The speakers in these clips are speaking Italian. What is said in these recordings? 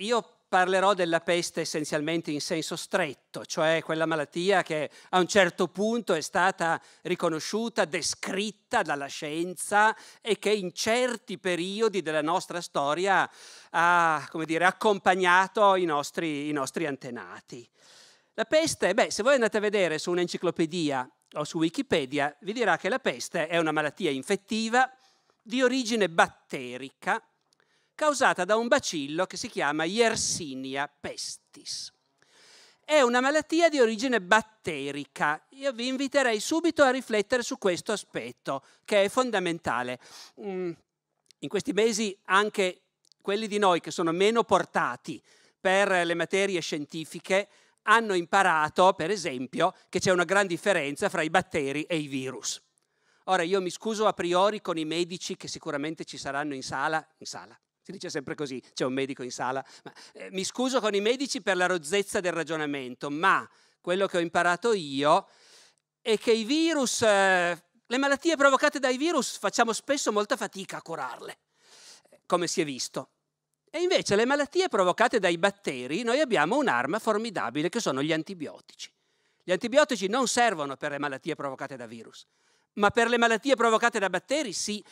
Io parlerò della peste essenzialmente in senso stretto, cioè quella malattia che a un certo punto è stata riconosciuta, descritta dalla scienza e che in certi periodi della nostra storia ha come dire, accompagnato i nostri, i nostri, antenati. La peste, beh, se voi andate a vedere su un'enciclopedia o su Wikipedia, vi dirà che la peste è una malattia infettiva di origine batterica causata da un bacillo che si chiama Yersinia pestis. È una malattia di origine batterica. Io vi inviterei subito a riflettere su questo aspetto, che è fondamentale. Mm, in questi mesi anche quelli di noi che sono meno portati per le materie scientifiche hanno imparato, per esempio, che c'è una gran differenza fra i batteri e i virus. Ora io mi scuso a priori con i medici che sicuramente ci saranno in sala, in sala, si dice sempre così, c'è un medico in sala. Ma, eh, mi scuso con i medici per la rozzezza del ragionamento, ma quello che ho imparato io è che i virus, eh, le malattie provocate dai virus, facciamo spesso molta fatica a curarle, come si è visto. E invece le malattie provocate dai batteri, noi abbiamo un'arma formidabile che sono gli antibiotici. Gli antibiotici non servono per le malattie provocate da virus, ma per le malattie provocate da batteri sì.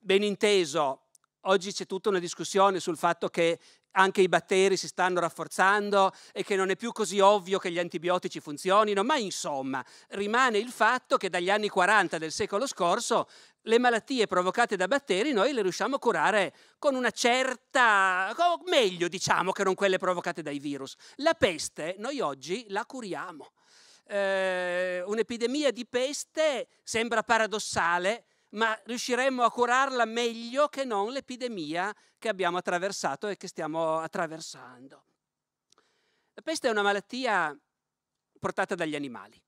Ben inteso, Oggi c'è tutta una discussione sul fatto che anche i batteri si stanno rafforzando e che non è più così ovvio che gli antibiotici funzionino, ma insomma rimane il fatto che dagli anni 40 del secolo scorso le malattie provocate da batteri noi le riusciamo a curare con una certa, meglio diciamo che non quelle provocate dai virus. La peste noi oggi la curiamo. Eh, un'epidemia di peste sembra paradossale, ma riusciremmo a curarla meglio che non l'epidemia che abbiamo attraversato e che stiamo attraversando. La peste è una malattia portata dagli animali.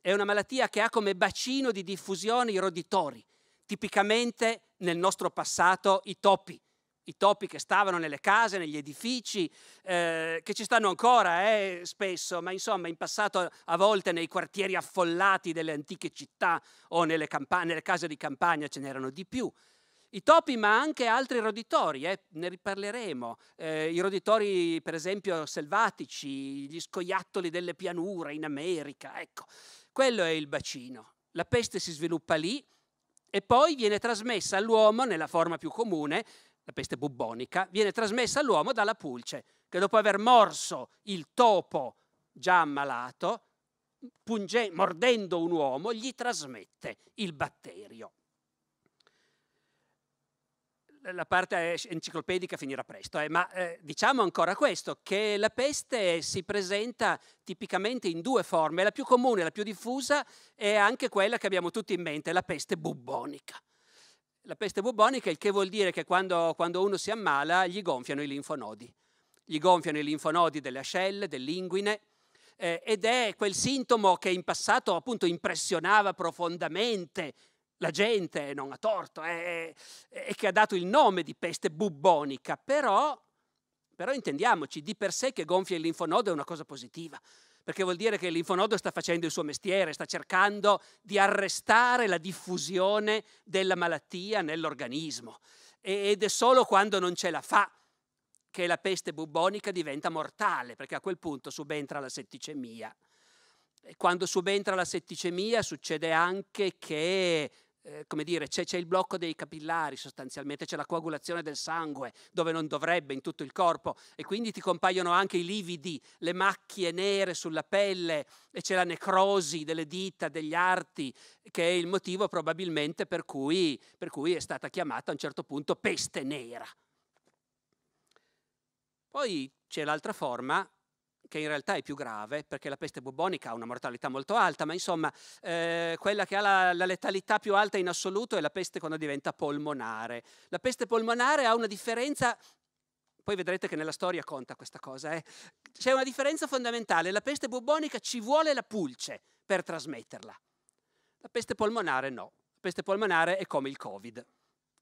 È una malattia che ha come bacino di diffusione i roditori, tipicamente nel nostro passato i topi, i topi che stavano nelle case, negli edifici, eh, che ci stanno ancora eh, spesso, ma insomma in passato a volte nei quartieri affollati delle antiche città o nelle, campa- nelle case di campagna ce n'erano di più. I topi, ma anche altri roditori, eh, ne riparleremo. Eh, I roditori, per esempio, selvatici, gli scoiattoli delle pianure in America, ecco, quello è il bacino. La peste si sviluppa lì e poi viene trasmessa all'uomo nella forma più comune la peste bubbonica, viene trasmessa all'uomo dalla pulce, che dopo aver morso il topo già ammalato, punge, mordendo un uomo, gli trasmette il batterio. La parte enciclopedica finirà presto, eh, ma eh, diciamo ancora questo, che la peste si presenta tipicamente in due forme, la più comune, la più diffusa è anche quella che abbiamo tutti in mente, la peste bubbonica la peste bubbonica, il che vuol dire che quando, quando uno si ammala gli gonfiano i linfonodi. Gli gonfiano i linfonodi delle ascelle, dell'inguine, eh, ed è quel sintomo che in passato appunto impressionava profondamente la gente, non a torto, eh, eh, e eh, che ha dato il nome di peste bubonica, però, però intendiamoci, di per sé che gonfia il linfonodo è una cosa positiva perché vuol dire che l'infonodo sta facendo il suo mestiere, sta cercando di arrestare la diffusione della malattia nell'organismo ed è solo quando non ce la fa che la peste bubonica diventa mortale, perché a quel punto subentra la setticemia. E quando subentra la setticemia succede anche che eh, come dire, c'è, c'è, il blocco dei capillari sostanzialmente, c'è la coagulazione del sangue dove non dovrebbe in tutto il corpo e quindi ti compaiono anche i lividi, le macchie nere sulla pelle e c'è la necrosi delle dita, degli arti, che è il motivo probabilmente per cui, per cui è stata chiamata a un certo punto peste nera. Poi c'è l'altra forma che in realtà è più grave, perché la peste bubonica ha una mortalità molto alta, ma insomma eh, quella che ha la, la, letalità più alta in assoluto è la peste quando diventa polmonare. La peste polmonare ha una differenza, poi vedrete che nella storia conta questa cosa, eh. c'è una differenza fondamentale, la peste bubonica ci vuole la pulce per trasmetterla, la peste polmonare no, la peste polmonare è come il Covid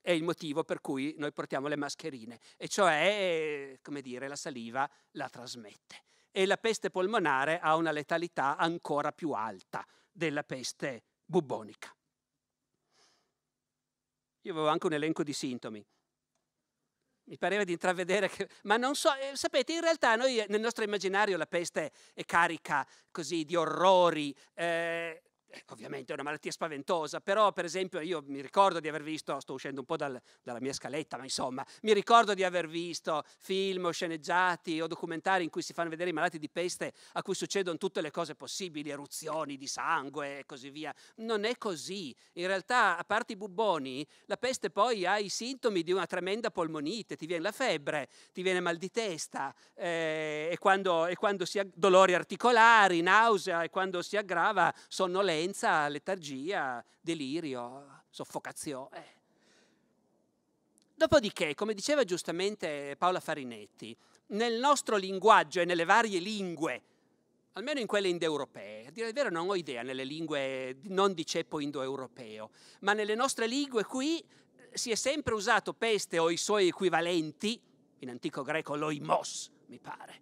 è il motivo per cui noi portiamo le mascherine, e cioè, come dire, la saliva la trasmette e la peste polmonare ha una letalità ancora più alta della peste bubbonica. Io avevo anche un elenco di sintomi. Mi pareva di intravedere che... Ma non so, eh, sapete, in realtà noi nel nostro immaginario la peste è carica così di orrori, eh, ovviamente è una malattia spaventosa, però per esempio io mi ricordo di aver visto, sto uscendo un po' dal, dalla mia scaletta, ma insomma, mi ricordo di aver visto film o sceneggiati o documentari in cui si fanno vedere i malati di peste a cui succedono tutte le cose possibili, eruzioni di sangue e così via. Non è così. In realtà, a parte i buboni, la peste poi ha i sintomi di una tremenda polmonite, ti viene la febbre, ti viene mal di testa eh, e, quando, e quando si ha dolori articolari, nausea e quando si aggrava sonnolenza sonnolenza, letargia, delirio, soffocazione. Eh. Dopodiché, come diceva giustamente Paola Farinetti, nel nostro linguaggio e nelle varie lingue, almeno in quelle indoeuropee, a dire il vero non ho idea nelle lingue non di ceppo indoeuropeo, ma nelle nostre lingue qui eh, si è sempre usato peste o i suoi equivalenti, in antico greco loimos, mi pare.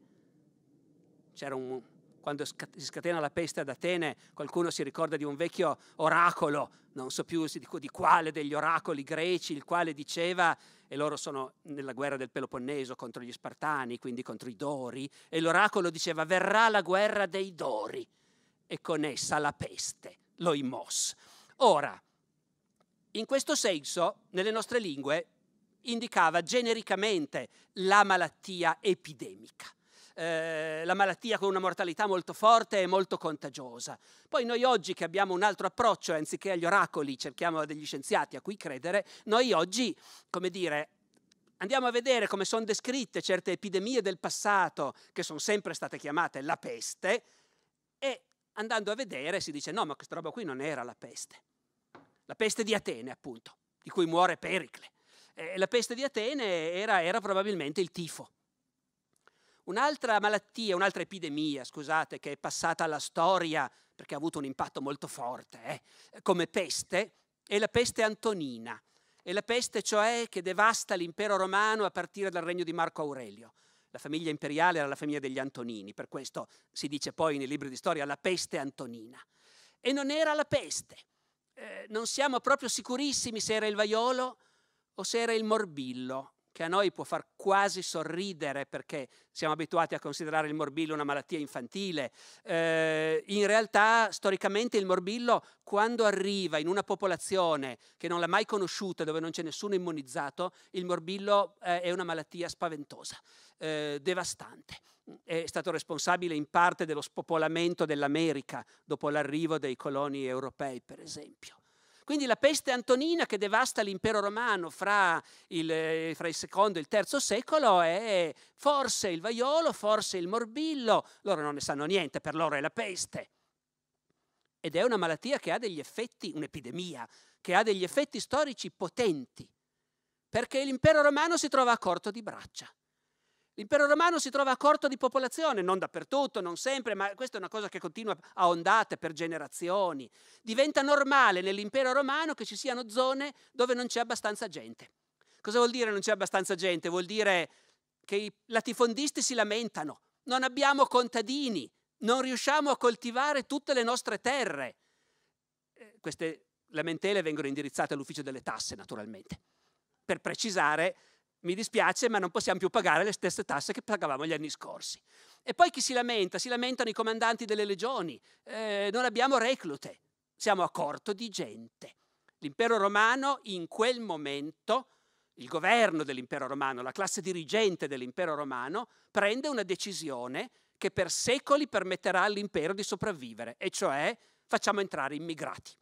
C'era un, quando si scatena la peste ad Atene, qualcuno si ricorda di un vecchio oracolo, non so più di quale degli oracoli greci, il quale diceva, e loro sono nella guerra del Peloponneso contro gli Spartani, quindi contro i Dori, e l'oracolo diceva verrà la guerra dei Dori e con essa la peste, l'oimos. Ora, in questo senso, nelle nostre lingue, indicava genericamente la malattia epidemica eh, la malattia con una mortalità molto forte e molto contagiosa. Poi noi oggi che abbiamo un altro approccio, anziché agli oracoli cerchiamo degli scienziati a cui credere, noi oggi, come dire, andiamo a vedere come sono descritte certe epidemie del passato che sono sempre state chiamate la peste e andando a vedere si dice no, ma questa roba qui non era la peste. La peste di Atene, appunto, di cui muore Pericle. Eh, la peste di Atene era, era probabilmente il tifo Un'altra malattia, un'altra epidemia, scusate, che è passata alla storia perché ha avuto un impatto molto forte, eh, come peste, è la peste antonina. È la peste cioè che devasta l'impero romano a partire dal regno di Marco Aurelio. La famiglia imperiale era la famiglia degli Antonini, per questo si dice poi nei libri di storia la peste antonina. E non era la peste. Eh, non siamo proprio sicurissimi se era il vaiolo o se era il morbillo che a noi può far quasi sorridere perché siamo abituati a considerare il morbillo una malattia infantile. Eh, in realtà, storicamente, il morbillo, quando arriva in una popolazione che non l'ha mai conosciuta, dove non c'è nessuno immunizzato, il morbillo eh, è una malattia spaventosa, eh, devastante. È stato responsabile in parte dello spopolamento dell'America dopo l'arrivo dei coloni europei, per esempio. Quindi la peste antonina che devasta l'impero romano fra il, eh, fra il secondo e il terzo secolo è forse il vaiolo, forse il morbillo, loro non ne sanno niente, per loro è la peste. Ed è una malattia che ha degli effetti, un'epidemia, che ha degli effetti storici potenti, perché l'impero romano si trova a corto di braccia. L'impero romano si trova a corto di popolazione, non dappertutto, non sempre, ma questa è una cosa che continua a ondate per generazioni. Diventa normale nell'impero romano che ci siano zone dove non c'è abbastanza gente. Cosa vuol dire non c'è abbastanza gente? Vuol dire che i latifondisti si lamentano, non abbiamo contadini, non riusciamo a coltivare tutte le nostre terre. Eh, queste lamentele vengono indirizzate all'ufficio delle tasse, naturalmente, per precisare mi dispiace ma non possiamo più pagare le stesse tasse che pagavamo gli anni scorsi. E poi chi si lamenta? Si lamentano i comandanti delle legioni, eh, non abbiamo reclute, siamo a corto di gente. L'impero romano in quel momento, il governo dell'impero romano, la classe dirigente dell'impero romano, prende una decisione che per secoli permetterà all'impero di sopravvivere, e cioè facciamo entrare immigrati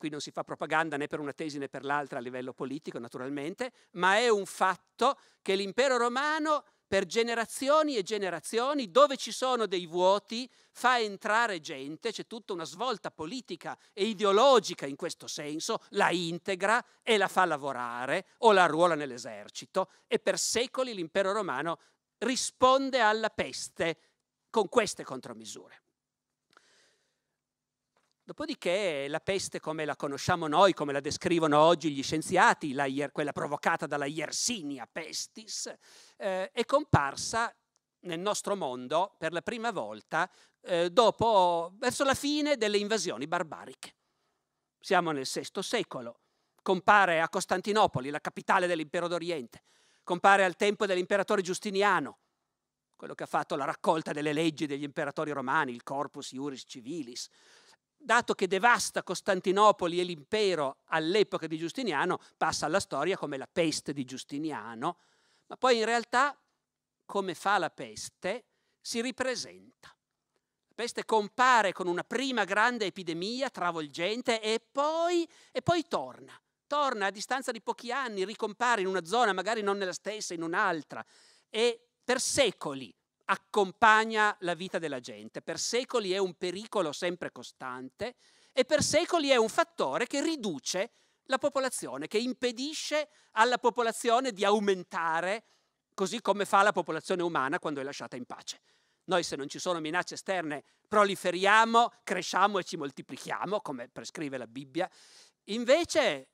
qui non si fa propaganda né per una tesi né per l'altra a livello politico naturalmente, ma è un fatto che l'impero romano per generazioni e generazioni, dove ci sono dei vuoti, fa entrare gente, c'è tutta una svolta politica e ideologica in questo senso, la integra e la fa lavorare o la ruola nell'esercito e per secoli l'impero romano risponde alla peste con queste contromisure. Dopodiché la peste come la conosciamo noi, come la descrivono oggi gli scienziati, ier, quella provocata dalla Yersinia pestis, eh, è comparsa nel nostro mondo per la prima volta eh, dopo, verso la fine delle invasioni barbariche. Siamo nel VI secolo, compare a Costantinopoli, la capitale dell'impero d'Oriente, compare al tempo dell'imperatore Giustiniano, quello che ha fatto la raccolta delle leggi degli imperatori romani, il Corpus Iuris Civilis, dato che devasta Costantinopoli e l'impero all'epoca di Giustiniano, passa alla storia come la peste di Giustiniano, ma poi in realtà, come fa la peste, si ripresenta. La peste compare con una prima grande epidemia travolgente e poi, e poi torna. Torna a distanza di pochi anni, ricompare in una zona, magari non nella stessa, in un'altra, e per secoli accompagna la vita della gente. Per secoli è un pericolo sempre costante e per secoli è un fattore che riduce la popolazione, che impedisce alla popolazione di aumentare così come fa la popolazione umana quando è lasciata in pace. Noi se non ci sono minacce esterne proliferiamo, cresciamo e ci moltiplichiamo, come prescrive la Bibbia. Invece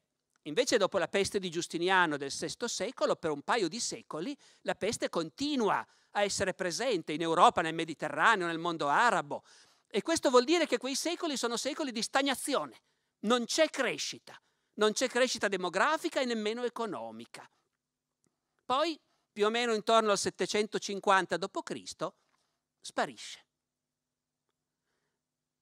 Invece dopo la peste di Giustiniano del VI secolo, per un paio di secoli, la peste continua a essere presente in Europa, nel Mediterraneo, nel mondo arabo. E questo vuol dire che quei secoli sono secoli di stagnazione. Non c'è crescita. Non c'è crescita demografica e nemmeno economica. Poi, più o meno intorno al 750 d.C., sparisce.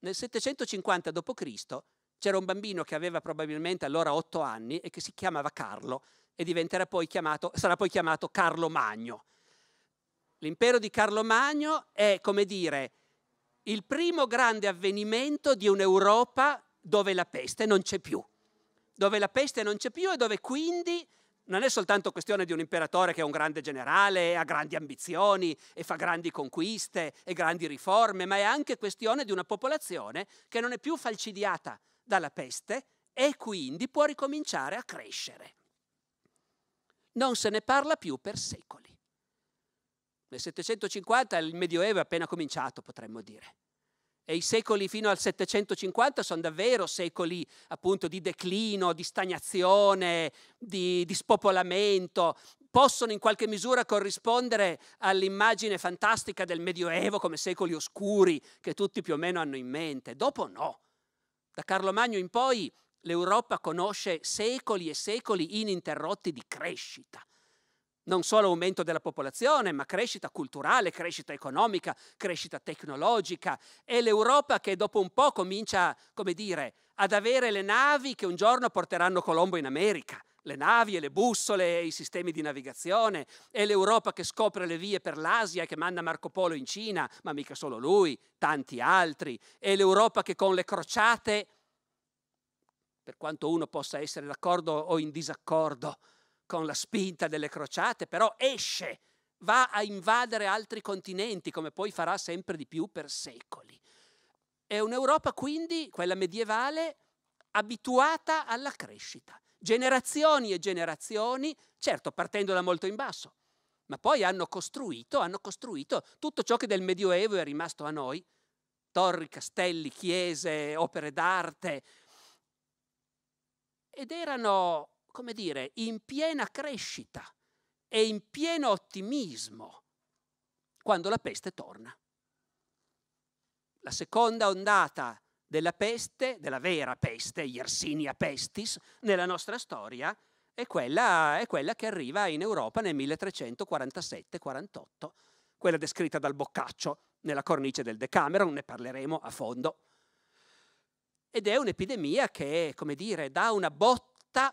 Nel 750 d.C. C'era un bambino che aveva probabilmente allora otto anni e che si chiamava Carlo e poi chiamato, sarà poi chiamato Carlo Magno. L'impero di Carlo Magno è, come dire, il primo grande avvenimento di un'Europa dove la peste non c'è più, dove la peste non c'è più e dove quindi non è soltanto questione di un imperatore che è un grande generale, ha grandi ambizioni e fa grandi conquiste e grandi riforme, ma è anche questione di una popolazione che non è più falcidiata dalla peste e quindi può ricominciare a crescere. Non se ne parla più per secoli. Nel 750 il Medioevo è appena cominciato, potremmo dire. E i secoli fino al 750 sono davvero secoli appunto di declino, di stagnazione, di, di spopolamento. Possono in qualche misura corrispondere all'immagine fantastica del Medioevo come secoli oscuri che tutti più o meno hanno in mente. Dopo no. Da Carlo Magno in poi l'Europa conosce secoli e secoli ininterrotti di crescita non solo aumento della popolazione, ma crescita culturale, crescita economica, crescita tecnologica. È l'Europa che dopo un po' comincia, come dire, ad avere le navi che un giorno porteranno Colombo in America. Le navi e le bussole e i sistemi di navigazione. È l'Europa che scopre le vie per l'Asia e che manda Marco Polo in Cina, ma mica solo lui, tanti altri. È l'Europa che con le crociate, per quanto uno possa essere d'accordo o in disaccordo, con la spinta delle crociate, però esce, va a invadere altri continenti, come poi farà sempre di più per secoli. È un'Europa quindi, quella medievale, abituata alla crescita. Generazioni e generazioni, certo partendo da molto in basso, ma poi hanno costruito, hanno costruito tutto ciò che del Medioevo è rimasto a noi, torri, castelli, chiese, opere d'arte, ed erano come dire, in piena crescita e in pieno ottimismo quando la peste torna. La seconda ondata della peste, della vera peste, Yersinia pestis, nella nostra storia, è quella, è quella che arriva in Europa nel 1347-48, quella descritta dal Boccaccio nella cornice del Decameron, ne parleremo a fondo. Ed è un'epidemia che, come dire, dà una botta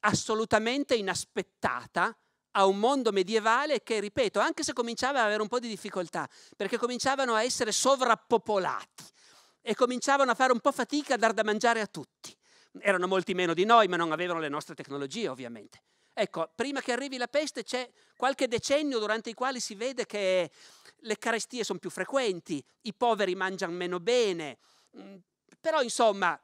assolutamente inaspettata a un mondo medievale che, ripeto, anche se cominciava ad avere un po' di difficoltà, perché cominciavano a essere sovrappopolati e cominciavano a fare un po' fatica a dar da mangiare a tutti. Erano molti meno di noi, ma non avevano le nostre tecnologie, ovviamente. Ecco, prima che arrivi la peste c'è qualche decennio durante i quali si vede che le carestie sono più frequenti, i poveri mangiano meno bene, mm, però insomma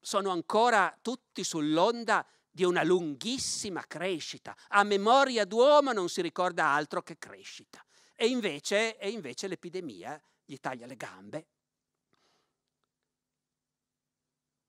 sono ancora tutti sull'onda di una lunghissima crescita. A memoria d'uomo non si ricorda altro che crescita. E invece, e invece l'epidemia gli taglia le gambe.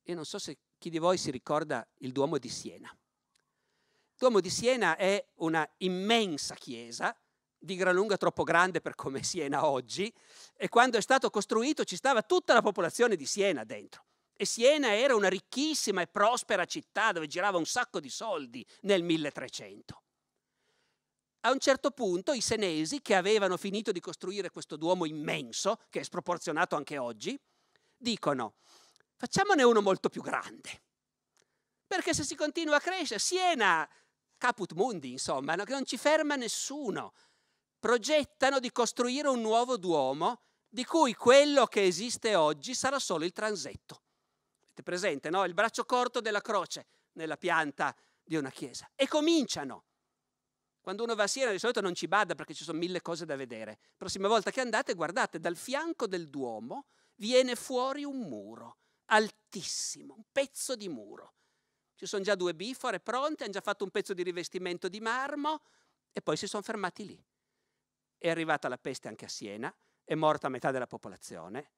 Io non so se chi di voi si ricorda il Duomo di Siena. Il Duomo di Siena è una immensa chiesa, di gran lunga troppo grande per come Siena oggi, e quando è stato costruito ci stava tutta la popolazione di Siena dentro. E Siena era una ricchissima e prospera città dove girava un sacco di soldi nel 1300. A un certo punto i senesi, che avevano finito di costruire questo duomo immenso, che è sproporzionato anche oggi, dicono facciamone uno molto più grande. Perché se si continua a crescere, Siena, caput mundi, insomma, no? che non ci ferma nessuno, progettano di costruire un nuovo duomo di cui quello che esiste oggi sarà solo il transetto. Avete presente, no? Il braccio corto della croce nella pianta di una chiesa. E cominciano. Quando uno va a Siena di solito non ci bada perché ci sono mille cose da vedere. La prossima volta che andate, guardate, dal fianco del Duomo viene fuori un muro altissimo, un pezzo di muro. Ci sono già due bifore pronte, hanno già fatto un pezzo di rivestimento di marmo e poi si sono fermati lì. È arrivata la peste anche a Siena, è morta metà della popolazione,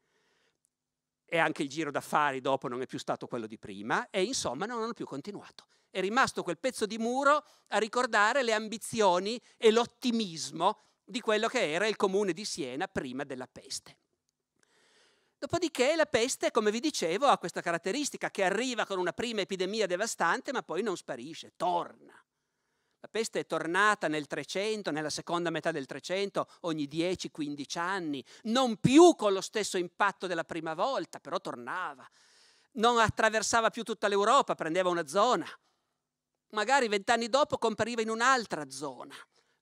e anche il giro d'affari dopo non è più stato quello di prima e insomma non hanno più continuato. È rimasto quel pezzo di muro a ricordare le ambizioni e l'ottimismo di quello che era il comune di Siena prima della peste. Dopodiché la peste, come vi dicevo, ha questa caratteristica che arriva con una prima epidemia devastante ma poi non sparisce, torna. La peste è tornata nel 300, nella seconda metà del 300, ogni 10-15 anni, non più con lo stesso impatto della prima volta, però tornava. Non attraversava più tutta l'Europa, prendeva una zona. Magari vent'anni dopo compariva in un'altra zona,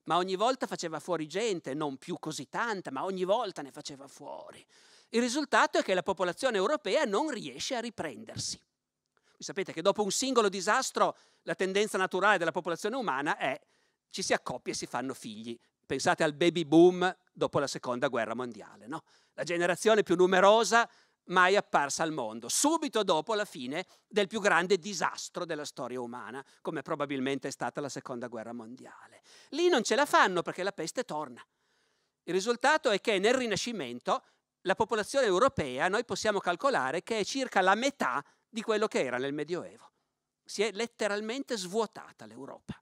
ma ogni volta faceva fuori gente, non più così tanta, ma ogni volta ne faceva fuori. Il risultato è che la popolazione europea non riesce a riprendersi. Voi sapete che dopo un singolo disastro la tendenza naturale della popolazione umana è ci si accoppia e si fanno figli. Pensate al baby boom dopo la seconda guerra mondiale, no? la generazione più numerosa mai apparsa al mondo, subito dopo la fine del più grande disastro della storia umana, come probabilmente è stata la seconda guerra mondiale. Lì non ce la fanno perché la peste torna. Il risultato è che nel Rinascimento la popolazione europea, noi possiamo calcolare che è circa la metà di quello che era nel Medioevo. Si è letteralmente svuotata l'Europa.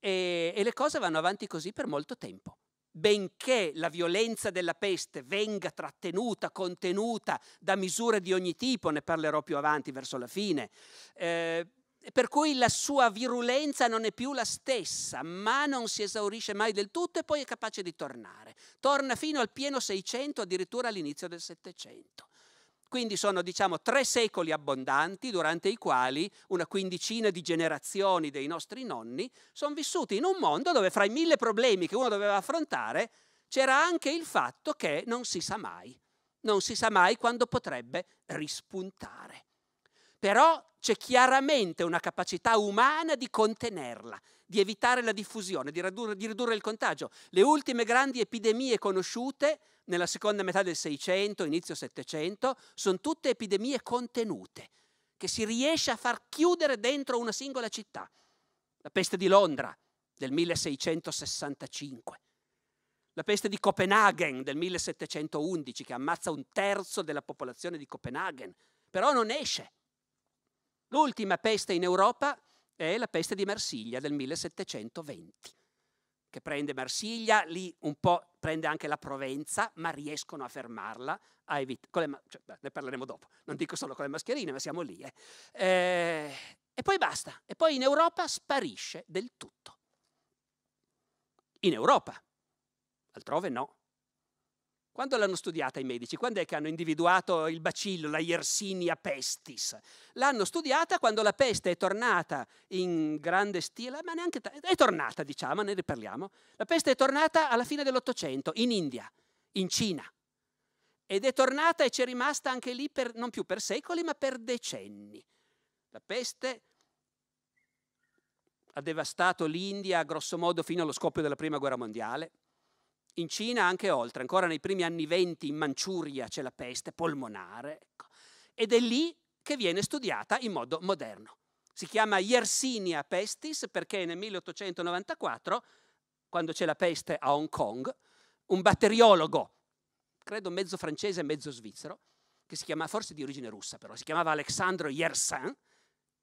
E, e le cose vanno avanti così per molto tempo. Benché la violenza della peste venga trattenuta, contenuta da misure di ogni tipo, ne parlerò più avanti verso la fine, eh, per cui la sua virulenza non è più la stessa, ma non si esaurisce mai del tutto e poi è capace di tornare. Torna fino al pieno 600, addirittura all'inizio del 700. Quindi sono diciamo tre secoli abbondanti durante i quali una quindicina di generazioni dei nostri nonni sono vissuti in un mondo dove fra i mille problemi che uno doveva affrontare c'era anche il fatto che non si sa mai, non si sa mai quando potrebbe rispuntare però c'è chiaramente una capacità umana di contenerla, di evitare la diffusione, di ridurre, di ridurre il contagio. Le ultime grandi epidemie conosciute nella seconda metà del Seicento, inizio Settecento, sono tutte epidemie contenute, che si riesce a far chiudere dentro una singola città. La peste di Londra del 1665, la peste di Copenaghen del 1711 che ammazza un terzo della popolazione di Copenaghen, però non esce. L'ultima peste in Europa è la peste di Marsiglia del 1720, che prende Marsiglia, lì un po' prende anche la Provenza, ma riescono a fermarla, a evit- ma- cioè, beh, ne parleremo dopo, non dico solo con le mascherine, ma siamo lì. Eh. Eh, e poi basta, e poi in Europa sparisce del tutto. In Europa, altrove no. Quando l'hanno studiata i medici? Quando è che hanno individuato il bacillo, la Yersinia pestis? L'hanno studiata quando la peste è tornata in grande stile, ma neanche t- è tornata, diciamo, ne riparliamo. La peste è tornata alla fine dell'Ottocento in India, in Cina. Ed è tornata e c'è rimasta anche lì per, non più per secoli, ma per decenni. La peste ha devastato l'India grossomodo fino allo scoppio della Prima Guerra Mondiale in Cina anche oltre, ancora nei primi anni venti in Manciuria c'è la peste polmonare ecco. ed è lì che viene studiata in modo moderno. Si chiama Yersinia pestis perché nel 1894, quando c'è la peste a Hong Kong, un batteriologo, credo mezzo francese e mezzo svizzero, che si chiama forse di origine russa però, si chiamava Alexandro Yersin,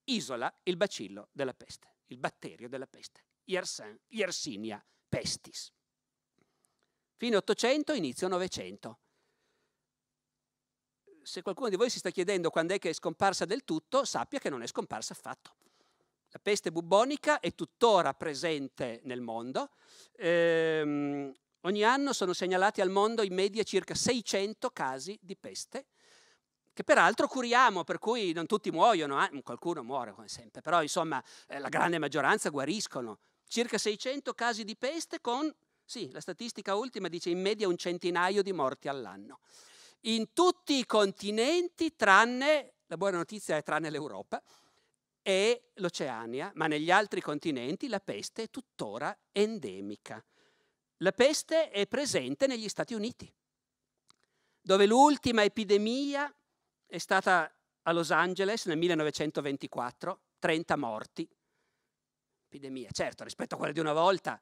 isola il bacillo della peste, il batterio della peste, Yersin, Yersinia pestis fine 800, inizio 900. Se qualcuno di voi si sta chiedendo quando è che è scomparsa del tutto, sappia che non è scomparsa affatto. La peste bubbonica è tuttora presente nel mondo. Ehm, ogni anno sono segnalati al mondo in media circa 600 casi di peste, che peraltro curiamo, per cui non tutti muoiono, eh? qualcuno muore come sempre, però insomma eh, la grande maggioranza guariscono. Circa 600 casi di peste con sì, la statistica ultima dice in media un centinaio di morti all'anno. In tutti i continenti, tranne, la buona notizia è tranne l'Europa, e l'Oceania, ma negli altri continenti la peste è tuttora endemica. La peste è presente negli Stati Uniti, dove l'ultima epidemia è stata a Los Angeles nel 1924, 30 morti. Epidemia, certo, rispetto a quella di una volta,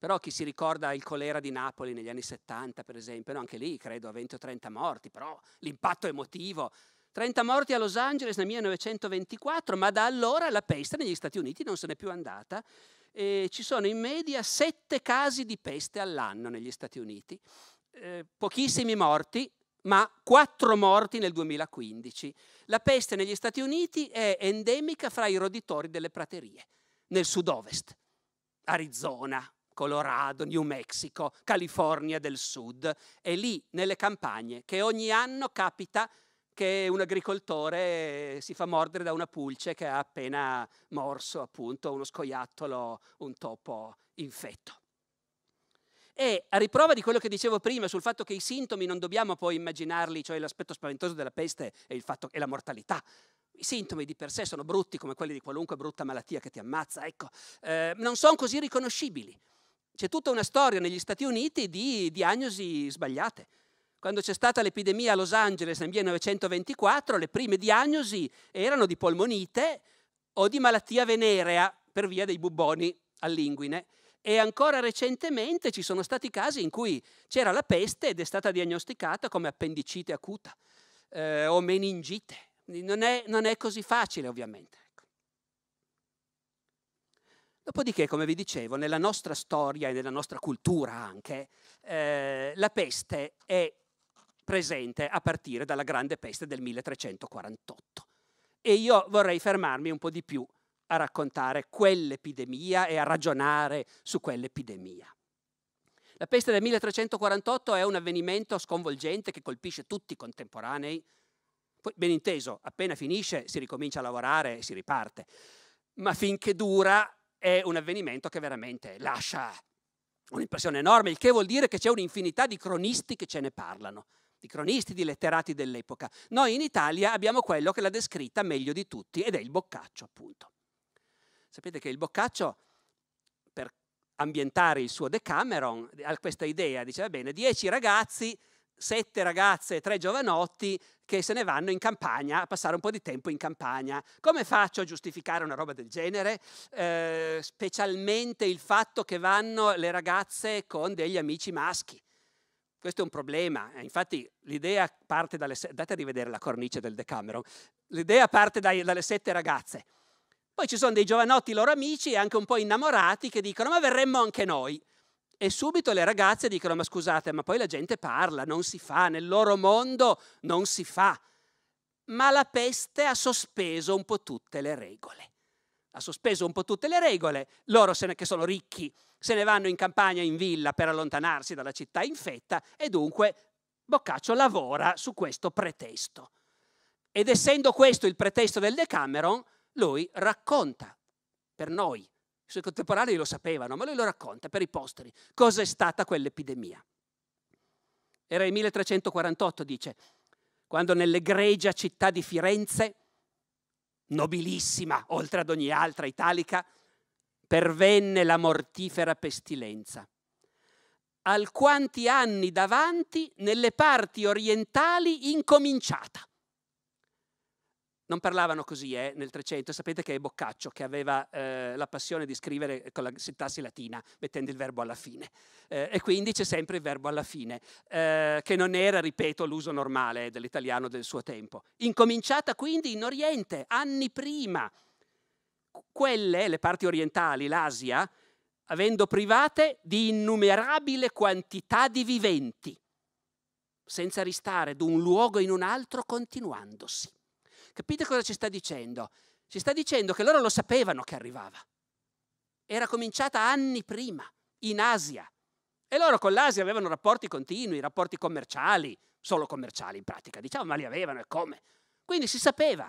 però chi si ricorda il colera di Napoli negli anni 70, per esempio, no, anche lì credo a 20 o 30 morti, però l'impatto emotivo. 30 morti a Los Angeles nel 1924, ma da allora la peste negli Stati Uniti non se n'è più andata. E ci sono in media 7 casi di peste all'anno negli Stati Uniti, eh, pochissimi morti, ma 4 morti nel 2015. La peste negli Stati Uniti è endemica fra i roditori delle praterie, nel sud-ovest, Arizona, Colorado, New Mexico, California del Sud, e lì nelle campagne che ogni anno capita che un agricoltore eh, si fa mordere da una pulce che ha appena morso appunto uno scoiattolo, un topo infetto. E a riprova di quello che dicevo prima sul fatto che i sintomi non dobbiamo poi immaginarli, cioè l'aspetto spaventoso della peste è, fatto, è la mortalità. I sintomi di per sé sono brutti come quelli di qualunque brutta malattia che ti ammazza, ecco, eh, non sono così riconoscibili. C'è tutta una storia negli Stati Uniti di diagnosi sbagliate. Quando c'è stata l'epidemia a Los Angeles nel 1924, le prime diagnosi erano di polmonite o di malattia venerea per via dei buboni all'inguine. E ancora recentemente ci sono stati casi in cui c'era la peste ed è stata diagnosticata come appendicite acuta eh, o meningite. Non è, non è così facile, ovviamente. Dopodiché, come vi dicevo, nella nostra storia e nella nostra cultura anche, eh, la peste è presente a partire dalla grande peste del 1348. E io vorrei fermarmi un po' di più a raccontare quell'epidemia e a ragionare su quell'epidemia. La peste del 1348 è un avvenimento sconvolgente che colpisce tutti i contemporanei. Poi, ben inteso, appena finisce si ricomincia a lavorare e si riparte. Ma finché dura è un avvenimento che veramente lascia un'impressione enorme, il che vuol dire che c'è un'infinità di cronisti che ce ne parlano, di cronisti, di letterati dell'epoca. Noi in Italia abbiamo quello che l'ha descritta meglio di tutti ed è il Boccaccio, appunto. Sapete che il Boccaccio, per ambientare il suo Decameron, ha questa idea, diceva bene, dieci ragazzi sette ragazze e tre giovanotti che se ne vanno in campagna a passare un po' di tempo in campagna. Come faccio a giustificare una roba del genere? Eh, specialmente il fatto che vanno le ragazze con degli amici maschi. Questo è un problema, eh, infatti l'idea parte dalle sette, a rivedere la cornice del Decameron, l'idea parte dai, dalle sette ragazze. Poi ci sono dei giovanotti loro amici, e anche un po' innamorati, che dicono ma verremmo anche noi. E subito le ragazze dicono, ma scusate, ma poi la gente parla, non si fa, nel loro mondo non si fa. Ma la peste ha sospeso un po' tutte le regole. Ha sospeso un po' tutte le regole. Loro, se ne, che sono ricchi, se ne vanno in campagna, in villa, per allontanarsi dalla città infetta e dunque Boccaccio lavora su questo pretesto. Ed essendo questo il pretesto del Decameron, lui racconta per noi i suoi contemporanei lo sapevano, ma lui lo racconta per i posteri. Cosa è stata quell'epidemia? Era il 1348, dice, quando nell'egregia città di Firenze, nobilissima oltre ad ogni altra italica, pervenne la mortifera pestilenza. Alquanti anni davanti, nelle parti orientali, incominciata. Non parlavano così eh, nel 300, sapete che è Boccaccio che aveva eh, la passione di scrivere con la sintassi latina, mettendo il verbo alla fine. Eh, e quindi c'è sempre il verbo alla fine, eh, che non era, ripeto, l'uso normale dell'italiano del suo tempo. Incominciata quindi in Oriente, anni prima. Quelle, le parti orientali, l'Asia, avendo private di innumerabile quantità di viventi, senza ristare d'un luogo in un altro continuandosi. Capite cosa ci sta dicendo? Ci sta dicendo che loro lo sapevano che arrivava. Era cominciata anni prima, in Asia. E loro con l'Asia avevano rapporti continui, rapporti commerciali, solo commerciali in pratica, diciamo, ma li avevano e come. Quindi si sapeva,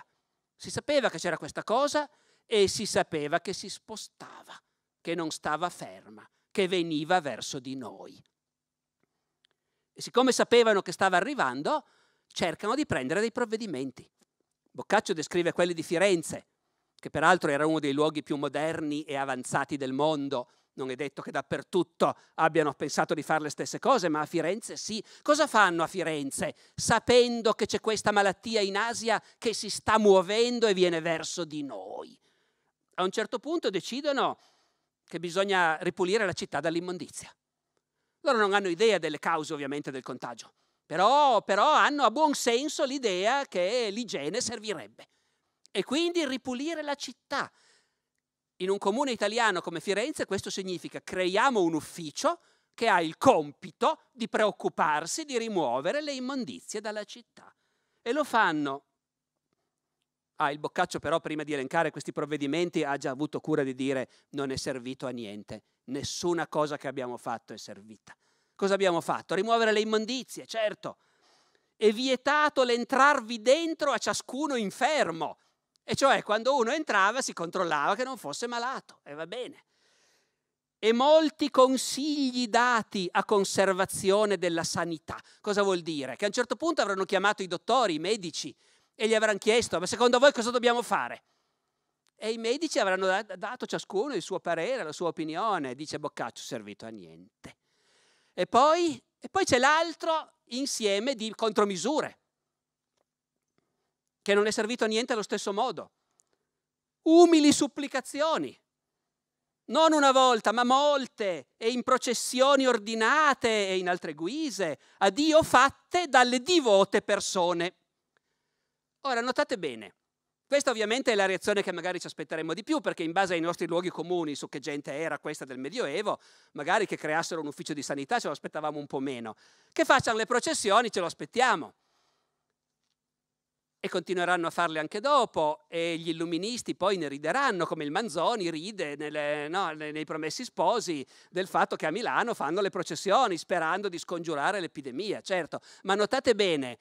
si sapeva che c'era questa cosa e si sapeva che si spostava, che non stava ferma, che veniva verso di noi. E siccome sapevano che stava arrivando, cercano di prendere dei provvedimenti. Boccaccio descrive quelli di Firenze, che peraltro era uno dei luoghi più moderni e avanzati del mondo. Non è detto che dappertutto abbiano pensato di fare le stesse cose, ma a Firenze sì. Cosa fanno a Firenze? Sapendo che c'è questa malattia in Asia che si sta muovendo e viene verso di noi. A un certo punto decidono che bisogna ripulire la città dall'immondizia. Loro non hanno idea delle cause ovviamente del contagio, però, però hanno a buon senso l'idea che l'igiene servirebbe. E quindi ripulire la città. In un comune italiano come Firenze questo significa creiamo un ufficio che ha il compito di preoccuparsi di rimuovere le immondizie dalla città. E lo fanno. Ah, il Boccaccio però prima di elencare questi provvedimenti ha già avuto cura di dire non è servito a niente, nessuna cosa che abbiamo fatto è servita cosa abbiamo fatto? Rimuovere le immondizie, certo. È vietato l'entrarvi dentro a ciascuno infermo. E cioè quando uno entrava si controllava che non fosse malato, e va bene. E molti consigli dati a conservazione della sanità. Cosa vuol dire? Che a un certo punto avranno chiamato i dottori, i medici, e gli avranno chiesto, ma secondo voi cosa dobbiamo fare? E i medici avranno dato ciascuno il suo parere, la sua opinione, dice Boccaccio, servito a niente. E poi, e poi c'è l'altro insieme di contromisure, che non è servito a niente allo stesso modo. Umili supplicazioni, non una volta, ma molte, e in processioni ordinate e in altre guise, a Dio fatte dalle divote persone. Ora, notate bene, questa ovviamente è la reazione che magari ci aspetteremmo di più, perché in base ai nostri luoghi comuni su che gente era questa del Medioevo, magari che creassero un ufficio di sanità ce lo aspettavamo un po' meno. Che facciano le processioni ce lo aspettiamo. E continueranno a farle anche dopo, e gli illuministi poi ne rideranno, come il Manzoni ride nelle, no, nei Promessi Sposi del fatto che a Milano fanno le processioni sperando di scongiurare l'epidemia, certo. Ma notate bene,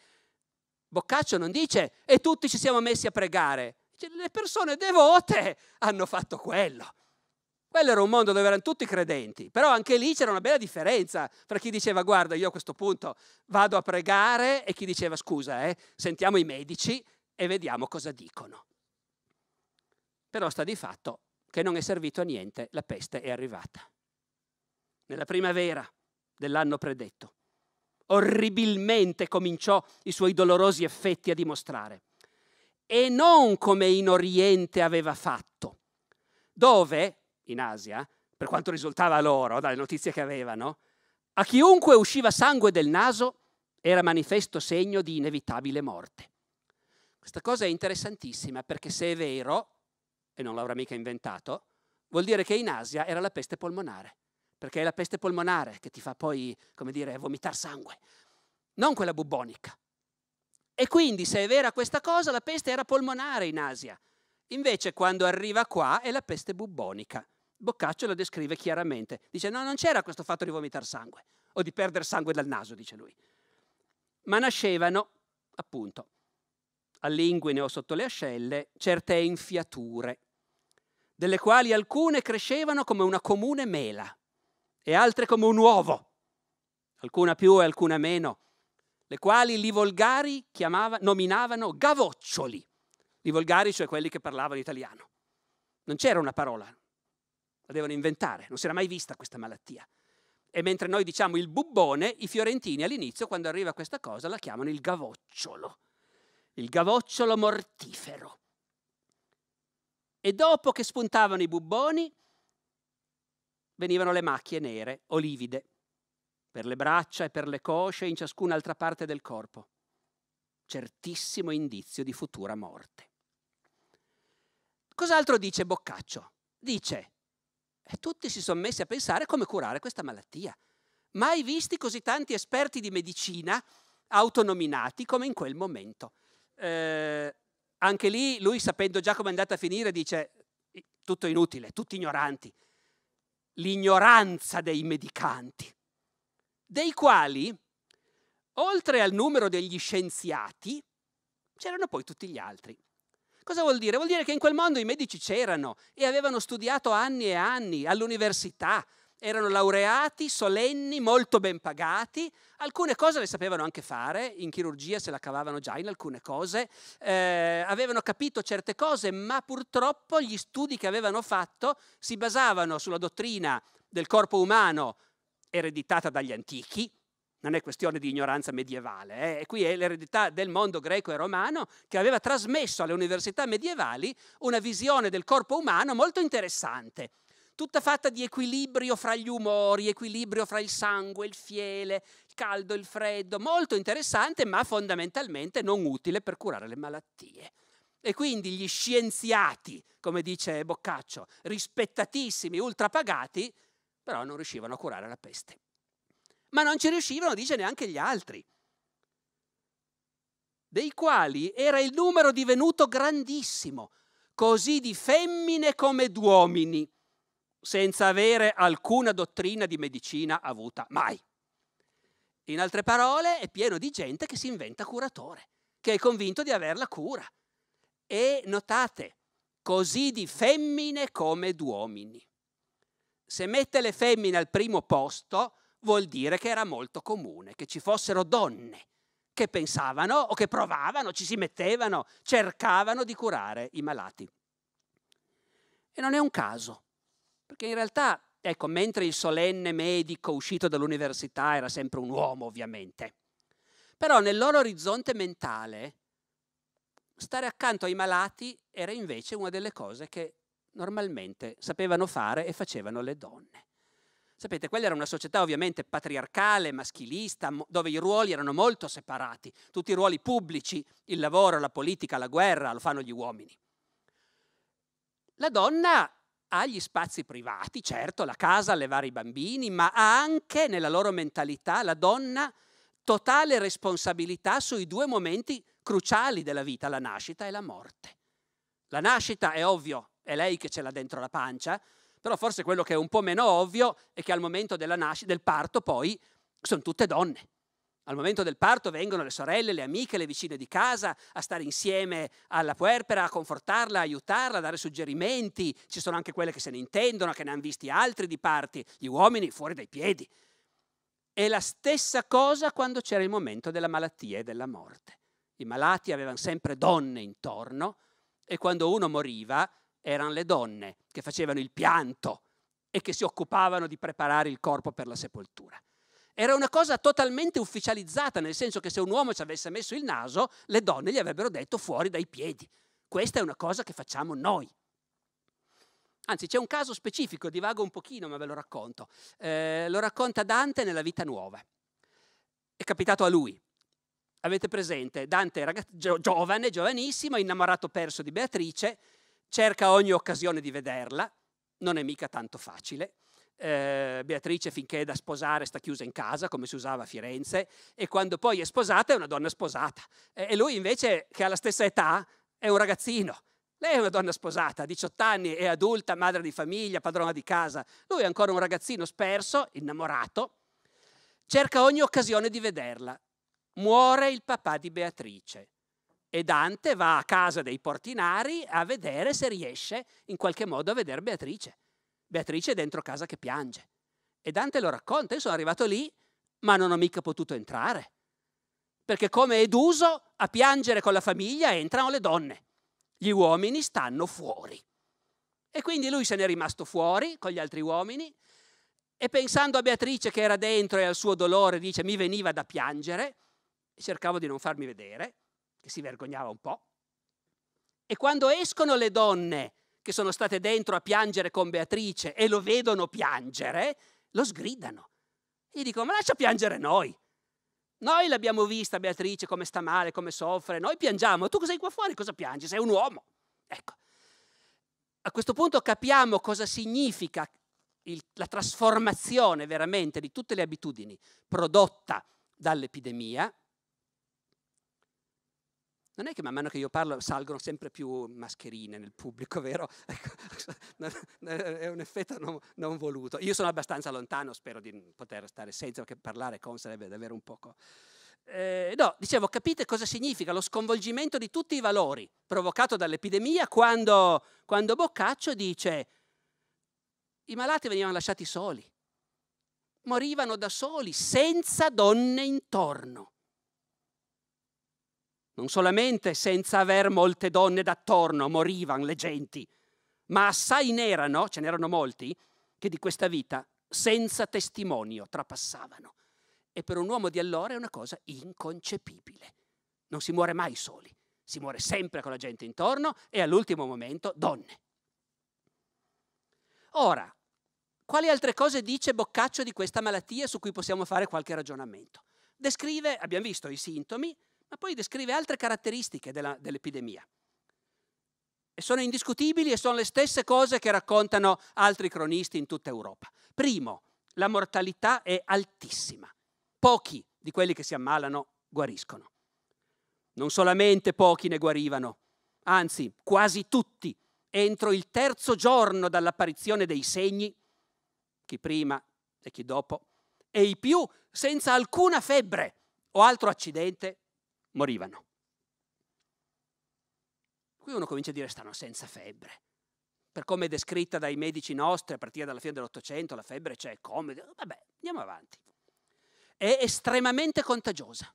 Boccaccio non dice e tutti ci siamo messi a pregare. Le persone devote hanno fatto quello. Quello era un mondo dove erano tutti credenti, però anche lì c'era una bella differenza fra chi diceva guarda io a questo punto vado a pregare e chi diceva scusa, eh, sentiamo i medici e vediamo cosa dicono. Però sta di fatto che non è servito a niente, la peste è arrivata. Nella primavera dell'anno predetto, orribilmente cominciò i suoi dolorosi effetti a dimostrare. E non come in Oriente aveva fatto, dove, in Asia, per quanto risultava loro dalle notizie che avevano, a chiunque usciva sangue del naso era manifesto segno di inevitabile morte. Questa cosa è interessantissima perché se è vero, e non l'avrà mica inventato, vuol dire che in Asia era la peste polmonare perché è la peste polmonare che ti fa poi, come dire, vomitare sangue, non quella bubbonica. E quindi, se è vera questa cosa, la peste era polmonare in Asia. Invece, quando arriva qua, è la peste bubbonica. Boccaccio lo descrive chiaramente. Dice, no, non c'era questo fatto di vomitare sangue, o di perdere sangue dal naso, dice lui. Ma nascevano, appunto, all'inguine o sotto le ascelle, certe enfiature, delle quali alcune crescevano come una comune mela, e altre come un uovo, alcuna più e alcuna meno, le quali i volgari chiamava, nominavano gavoccioli, i volgari cioè quelli che parlavano italiano. Non c'era una parola, la devono inventare, non si era mai vista questa malattia. E mentre noi diciamo il bubbone, i fiorentini all'inizio, quando arriva questa cosa, la chiamano il gavocciolo, il gavocciolo mortifero. E dopo che spuntavano i bubboni, venivano le macchie nere o livide, per le braccia e per le cosce e in ciascun'altra parte del corpo. Certissimo indizio di futura morte. Cos'altro dice Boccaccio? Dice, e tutti si sono messi a pensare come curare questa malattia. Mai visti così tanti esperti di medicina autonominati come in quel momento. Eh, anche lì lui, sapendo già come è andata a finire, dice tutto inutile, tutti ignoranti, l'ignoranza dei medicanti, dei quali, oltre al numero degli scienziati, c'erano poi tutti gli altri. Cosa vuol dire? Vuol dire che in quel mondo i medici c'erano e avevano studiato anni e anni all'università, erano laureati, solenni, molto ben pagati, alcune cose le sapevano anche fare, in chirurgia se la cavavano già in alcune cose, eh, avevano capito certe cose, ma purtroppo gli studi che avevano fatto si basavano sulla dottrina del corpo umano ereditata dagli antichi, non è questione di ignoranza medievale, eh. qui è l'eredità del mondo greco e romano che aveva trasmesso alle università medievali una visione del corpo umano molto interessante tutta fatta di equilibrio fra gli umori, equilibrio fra il sangue, il fiele, il caldo, il freddo, molto interessante ma fondamentalmente non utile per curare le malattie. E quindi gli scienziati, come dice Boccaccio, rispettatissimi, ultrapagati, però non riuscivano a curare la peste. Ma non ci riuscivano, dice neanche gli altri, dei quali era il numero divenuto grandissimo, così di femmine come d'uomini senza avere alcuna dottrina di medicina avuta mai. In altre parole, è pieno di gente che si inventa curatore, che è convinto di aver la cura. E notate, così di femmine come d'uomini. Se mette le femmine al primo posto, vuol dire che era molto comune che ci fossero donne che pensavano o che provavano, ci si mettevano, cercavano di curare i malati. E non è un caso perché in realtà, ecco, mentre il solenne medico uscito dall'università era sempre un uomo, ovviamente, però nel loro orizzonte mentale stare accanto ai malati era invece una delle cose che normalmente sapevano fare e facevano le donne. Sapete, quella era una società ovviamente patriarcale, maschilista, dove i ruoli erano molto separati, tutti i ruoli pubblici, il lavoro, la politica, la guerra, lo fanno gli uomini. La donna agli spazi privati, certo, la casa, allevare i bambini, ma ha anche nella loro mentalità la donna totale responsabilità sui due momenti cruciali della vita, la nascita e la morte. La nascita è ovvio, è lei che ce l'ha dentro la pancia, però forse quello che è un po' meno ovvio è che al momento nasc- del parto poi sono tutte donne. Al momento del parto vengono le sorelle, le amiche, le vicine di casa a stare insieme alla puerpera, a confortarla, a aiutarla, a dare suggerimenti. Ci sono anche quelle che se ne intendono, che ne hanno visti altri di parti, gli uomini fuori dai piedi. È la stessa cosa quando c'era il momento della malattia e della morte. I malati avevano sempre donne intorno e quando uno moriva erano le donne che facevano il pianto e che si occupavano di preparare il corpo per la sepoltura. Era una cosa totalmente ufficializzata, nel senso che se un uomo ci avesse messo il naso, le donne gli avrebbero detto fuori dai piedi. Questa è una cosa che facciamo noi. Anzi, c'è un caso specifico, divago un pochino, ma ve lo racconto. Eh, lo racconta Dante nella Vita Nuova. È capitato a lui. Avete presente, Dante era gio- giovane, giovanissimo, innamorato perso di Beatrice, cerca ogni occasione di vederla, non è mica tanto facile eh, Beatrice finché è da sposare sta chiusa in casa, come si usava a Firenze, e quando poi è sposata è una donna sposata. E lui invece, che ha la stessa età, è un ragazzino. Lei è una donna sposata, 18 anni, è adulta, madre di famiglia, padrona di casa. Lui è ancora un ragazzino sperso, innamorato. Cerca ogni occasione di vederla. Muore il papà di Beatrice e Dante va a casa dei portinari a vedere se riesce in qualche modo a vedere Beatrice. Beatrice è dentro casa che piange. E Dante lo racconta, io sono arrivato lì, ma non ho mica potuto entrare. Perché come è d'uso, a piangere con la famiglia entrano le donne. Gli uomini stanno fuori. E quindi lui se n'è rimasto fuori con gli altri uomini e pensando a Beatrice che era dentro e al suo dolore dice mi veniva da piangere e cercavo di non farmi vedere, che si vergognava un po'. E quando escono le donne che sono state dentro a piangere con Beatrice e lo vedono piangere, lo sgridano. Gli dicono, ma lascia piangere noi. Noi l'abbiamo vista Beatrice come sta male, come soffre, noi piangiamo, tu sei qua fuori, cosa piangi? Sei un uomo. Ecco, a questo punto capiamo cosa significa il, la trasformazione veramente di tutte le abitudini prodotta dall'epidemia non è che man mano che io parlo salgono sempre più mascherine nel pubblico, vero? Ecco, è un effetto non, non, voluto. Io sono abbastanza lontano, spero di poter stare senza, che parlare con sarebbe davvero un poco... Eh, no, dicevo, capite cosa significa lo sconvolgimento di tutti i valori provocato dall'epidemia quando, quando Boccaccio dice i malati venivano lasciati soli, morivano da soli, senza donne intorno. Non solamente senza aver molte donne d'attorno morivano le genti, ma assai n'erano, ce n'erano molti, che di questa vita senza testimonio trapassavano. E per un uomo di allora è una cosa inconcepibile. Non si muore mai soli, si muore sempre con la gente intorno e all'ultimo momento donne. Ora, quali altre cose dice Boccaccio di questa malattia su cui possiamo fare qualche ragionamento? Descrive, abbiamo visto, i sintomi, ma poi descrive altre caratteristiche della, dell'epidemia. E sono indiscutibili e sono le stesse cose che raccontano altri cronisti in tutta Europa. Primo, la mortalità è altissima. Pochi di quelli che si ammalano guariscono. Non solamente pochi ne guarivano, anzi quasi tutti, entro il terzo giorno dall'apparizione dei segni, chi prima e chi dopo, e i più senza alcuna febbre o altro accidente morivano. Qui uno comincia a dire stanno senza febbre. Per come è descritta dai medici nostri a partire dalla fine dell'Ottocento, la febbre c'è come, vabbè, andiamo avanti. È estremamente contagiosa.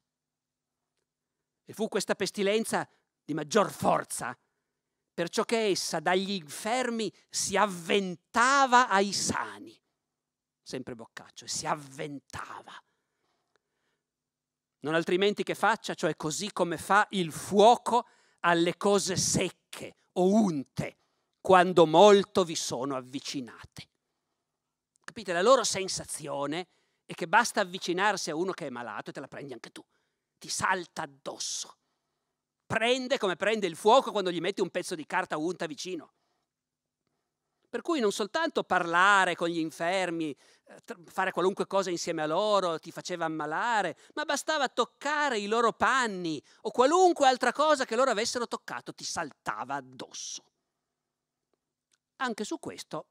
E fu questa pestilenza di maggior forza, perciò che essa dagli infermi si avventava ai sani. Sempre Boccaccio, si avventava non altrimenti che faccia, cioè così come fa il fuoco alle cose secche o unte, quando molto vi sono avvicinate. Capite? La loro sensazione è che basta avvicinarsi a uno che è malato e te la prendi anche tu, ti salta addosso. Prende come prende il fuoco quando gli metti un pezzo di carta unta vicino. Per cui non soltanto parlare con gli infermi, eh, fare qualunque cosa insieme a loro ti faceva ammalare, ma bastava toccare i loro panni o qualunque altra cosa che loro avessero toccato ti saltava addosso. Anche su questo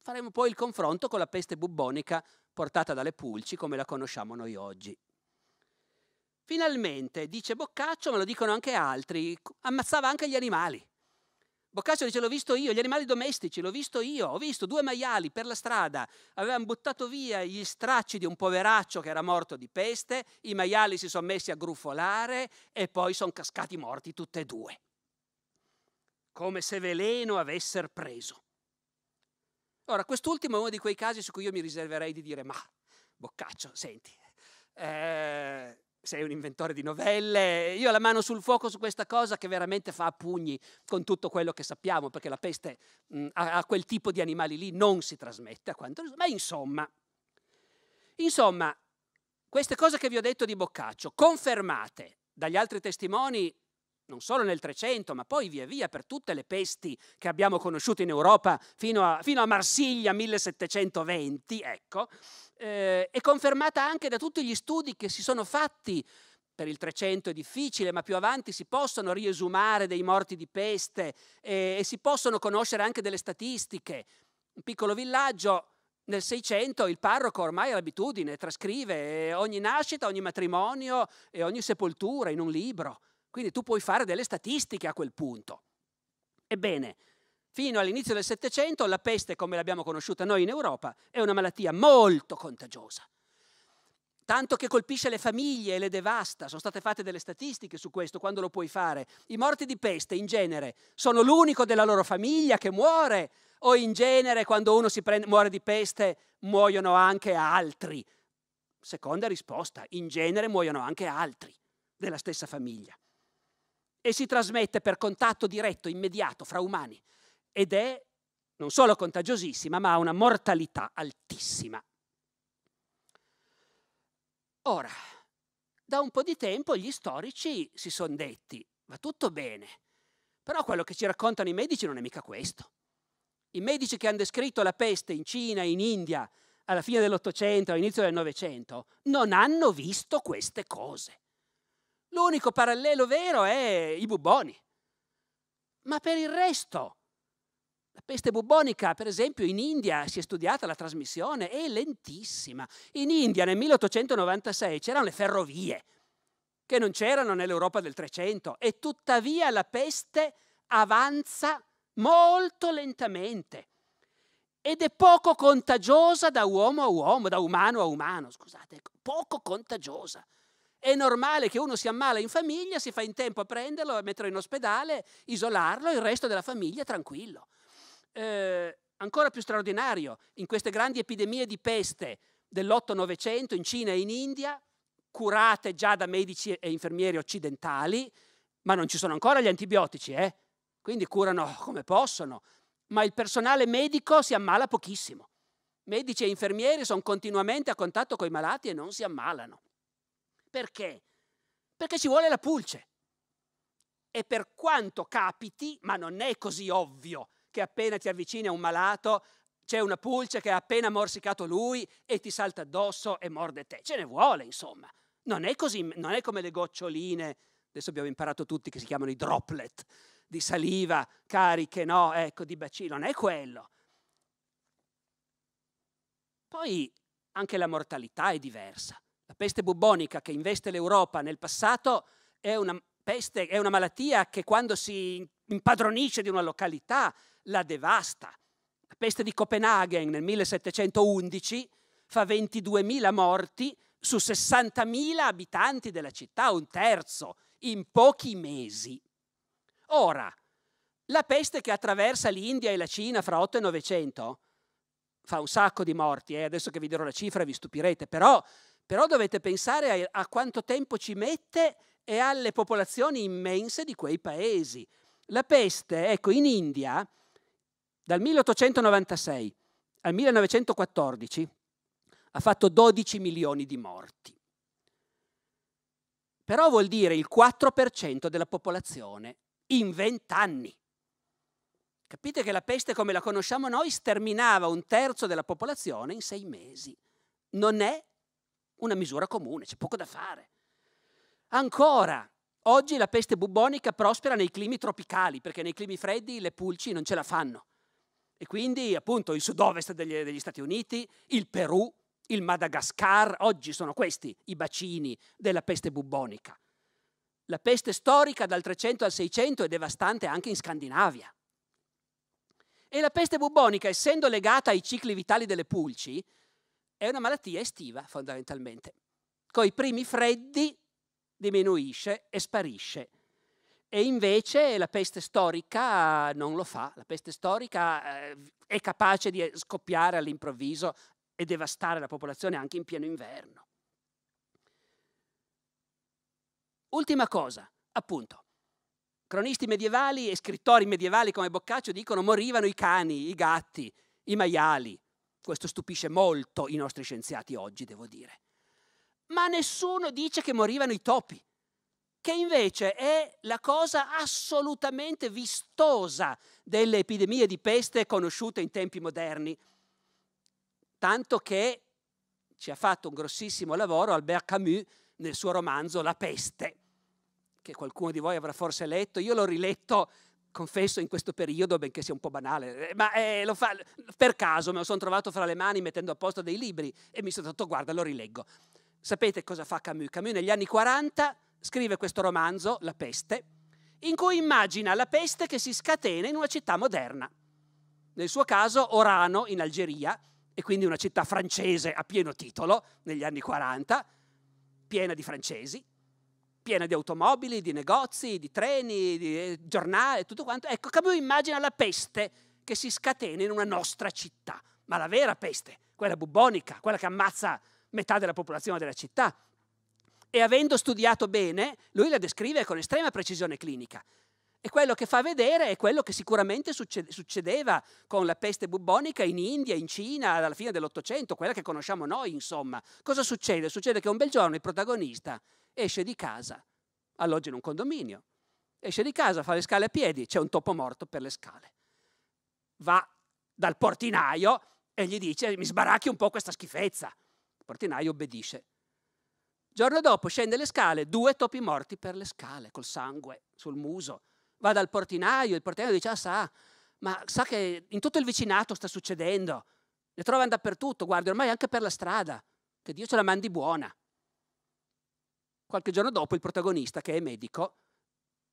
faremo poi il confronto con la peste bubbonica portata dalle pulci come la conosciamo noi oggi. Finalmente, dice Boccaccio, ma lo dicono anche altri, ammazzava anche gli animali. Boccaccio dice l'ho visto io, gli animali domestici, l'ho visto io, ho visto due maiali per la strada, avevano buttato via gli stracci di un poveraccio che era morto di peste, i maiali si sono messi a grufolare e poi sono cascati morti tutti e due, come se veleno avessero preso. Ora, quest'ultimo è uno di quei casi su cui io mi riserverei di dire, ma Boccaccio, senti, eh, sei un inventore di novelle, io ho la mano sul fuoco su questa cosa che veramente fa a pugni con tutto quello che sappiamo, perché la peste mh, mm, a, a, quel tipo di animali lì non si trasmette, quanto... ma insomma, insomma, queste cose che vi ho detto di Boccaccio, confermate dagli altri testimoni non solo nel 300, ma poi via via per tutte le pesti che abbiamo conosciuto in Europa fino a, fino a Marsiglia 1720, ecco, eh, è confermata anche da tutti gli studi che si sono fatti. Per il 300 è difficile, ma più avanti si possono riesumare dei morti di peste eh, e si possono conoscere anche delle statistiche. Un piccolo villaggio nel 600 il parroco ormai ha l'abitudine, trascrive eh, ogni nascita, ogni matrimonio e ogni sepoltura in un libro. Quindi tu puoi fare delle statistiche a quel punto. Ebbene, fino all'inizio del Settecento la peste, come l'abbiamo conosciuta noi in Europa, è una malattia molto contagiosa. Tanto che colpisce le famiglie e le devasta. Sono state fatte delle statistiche su questo, quando lo puoi fare. I morti di peste in genere sono l'unico della loro famiglia che muore o in genere quando uno prende, muore di peste muoiono anche altri. Seconda risposta, in genere muoiono anche altri della stessa famiglia e si trasmette per contatto diretto, immediato, fra umani. Ed è non solo contagiosissima, ma ha una mortalità altissima. Ora, da un po' di tempo gli storici si sono detti, va tutto bene, però quello che ci raccontano i medici non è mica questo. I medici che hanno descritto la peste in Cina, in India, alla fine dell'Ottocento, all'inizio del Novecento, non hanno visto queste cose. L'unico parallelo vero è i buboni. Ma per il resto, la peste bubonica, per esempio, in India si è studiata la trasmissione, è lentissima. In India nel 1896 c'erano le ferrovie, che non c'erano nell'Europa del 300, e tuttavia la peste avanza molto lentamente ed è poco contagiosa da uomo a uomo, da umano a umano, scusate, ecco, poco contagiosa. È normale che uno si ammala in famiglia, si fa in tempo a prenderlo, a metterlo in ospedale, isolarlo, il resto della famiglia tranquillo. Eh, ancora più straordinario, in queste grandi epidemie di peste dell'Otto-Novecento in Cina e in India, curate già da medici e infermieri occidentali, ma non ci sono ancora gli antibiotici, eh? quindi curano come possono, ma il personale medico si ammala pochissimo. Medici e infermieri sono continuamente a contatto con i malati e non si ammalano. Perché? Perché ci vuole la pulce. E per quanto capiti, ma non è così ovvio che appena ti avvicini a un malato c'è una pulce che ha appena morsicato lui e ti salta addosso e morde te. Ce ne vuole, insomma. Non è, così, non è come le goccioline, adesso abbiamo imparato tutti che si chiamano i droplet, di saliva cariche, no, ecco, di bacino, non è quello. Poi anche la mortalità è diversa. La peste bubbonica che investe l'Europa nel passato è una peste, è una malattia che quando si impadronisce di una località la devasta. La peste di Copenaghen nel 1711 fa 22.000 morti su 60.000 abitanti della città, un terzo, in pochi mesi. Ora, la peste che attraversa l'India e la Cina fra 8 e 900 fa un sacco di morti, eh? adesso che vi dirò la cifra vi stupirete, però però dovete pensare a, a quanto tempo ci mette e alle popolazioni immense di quei paesi. La peste, ecco, in India, dal 1896 al 1914, ha fatto 12 milioni di morti. Però vuol dire il 4% della popolazione in 20 anni. Capite che la peste come la conosciamo noi sterminava un terzo della popolazione in sei mesi. Non è una misura comune, c'è poco da fare. Ancora, oggi la peste bubbonica prospera nei climi tropicali, perché nei climi freddi le pulci non ce la fanno. E quindi appunto il sud-ovest degli, degli Stati Uniti, il Perù, il Madagascar, oggi sono questi i bacini della peste bubbonica. La peste storica dal 300 al 600 è devastante anche in Scandinavia. E la peste bubbonica, essendo legata ai cicli vitali delle pulci, è una malattia estiva fondamentalmente. Con i primi freddi diminuisce e sparisce. E invece la peste storica non lo fa, la peste storica eh, è capace di eh, scoppiare all'improvviso e devastare la popolazione anche in pieno inverno. Ultima cosa, appunto, cronisti medievali e scrittori medievali come Boccaccio dicono morivano i cani, i gatti, i maiali. Questo stupisce molto i nostri scienziati oggi, devo dire. Ma nessuno dice che morivano i topi, che invece è la cosa assolutamente vistosa delle epidemie di peste conosciute in tempi moderni. Tanto che ci ha fatto un grossissimo lavoro Albert Camus nel suo romanzo La peste, che qualcuno di voi avrà forse letto, io l'ho riletto confesso in questo periodo, benché sia un po' banale, eh, ma eh, lo fa, per caso me lo sono trovato fra le mani mettendo a posto dei libri e mi sono detto guarda, lo rileggo. Sapete cosa fa Camus? Camus negli anni 40 scrive questo romanzo, La peste, in cui immagina la peste che si scatena in una città moderna. Nel suo caso Orano in Algeria, e quindi una città francese a pieno titolo negli anni 40, piena di francesi, piena di automobili, di negozi, di treni, di eh, giornali, tutto quanto. Ecco, Camus immagina la peste che si scatena in una nostra città, ma la vera peste, quella bubbonica, quella che ammazza metà della popolazione della città. E avendo studiato bene, lui la descrive con estrema precisione clinica. E quello che fa vedere è quello che sicuramente succedeva con la peste bubbonica in India, in Cina, alla fine dell'Ottocento, quella che conosciamo noi, insomma. Cosa succede? Succede che un bel giorno il protagonista esce di casa, alloggia in un condominio, esce di casa, fa le scale a piedi, c'è un topo morto per le scale. Va dal portinaio e gli dice mi sbaracchi un po' questa schifezza. Il portinaio obbedisce. Giorno dopo scende le scale, due topi morti per le scale, col sangue sul muso. Va dal portinaio, il portinaio dice, ah sa, ma sa che in tutto il vicinato sta succedendo, le trovano dappertutto, guarda ormai anche per la strada, che Dio ce la mandi buona. Qualche giorno dopo il protagonista, che è medico,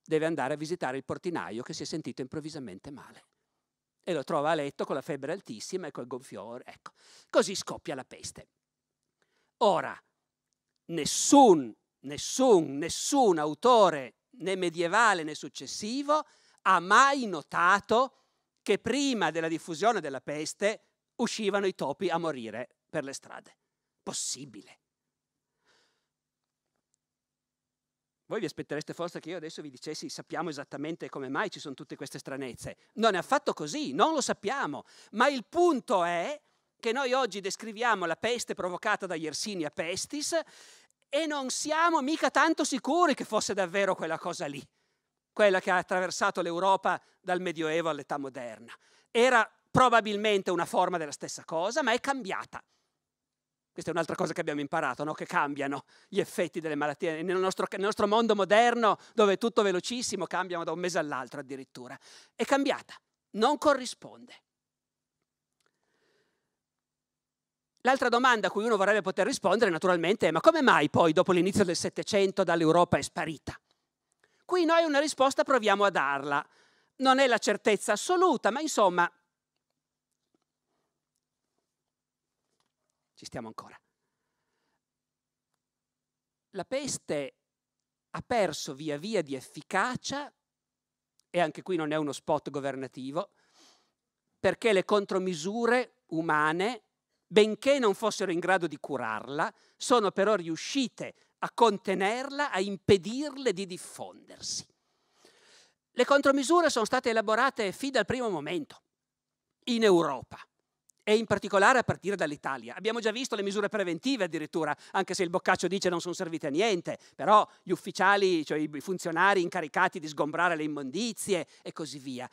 deve andare a visitare il portinaio che si è sentito improvvisamente male. E lo trova a letto con la febbre altissima e col gonfiore. Ecco, così scoppia la peste. Ora, nessun, nessun, nessun autore, né medievale né successivo, ha mai notato che prima della diffusione della peste uscivano i topi a morire per le strade. Possibile. Voi vi aspettereste forse che io adesso vi dicessi sappiamo esattamente come mai ci sono tutte queste stranezze. Non è affatto così, non lo sappiamo. Ma il punto è che noi oggi descriviamo la peste provocata da Yersinia pestis e non siamo mica tanto sicuri che fosse davvero quella cosa lì, quella che ha attraversato l'Europa dal Medioevo all'età moderna. Era probabilmente una forma della stessa cosa, ma è cambiata. Questa è un'altra cosa che abbiamo imparato, no? che cambiano gli effetti delle malattie. Nel nostro, nel nostro mondo moderno, dove è tutto velocissimo, cambiano da un mese all'altro addirittura. È cambiata, non corrisponde. L'altra domanda a cui uno vorrebbe poter rispondere naturalmente è ma come mai poi dopo l'inizio del Settecento dall'Europa è sparita? Qui noi una risposta proviamo a darla. Non è la certezza assoluta, ma insomma ci stiamo ancora. La peste ha perso via via di efficacia, e anche qui non è uno spot governativo, perché le contromisure umane, benché non fossero in grado di curarla, sono però riuscite a contenerla, a impedirle di diffondersi. Le contromisure sono state elaborate fin dal primo momento in Europa e in particolare a partire dall'Italia. Abbiamo già visto le misure preventive addirittura, anche se il Boccaccio dice non sono servite a niente, però gli ufficiali, cioè i funzionari incaricati di sgombrare le immondizie e così via.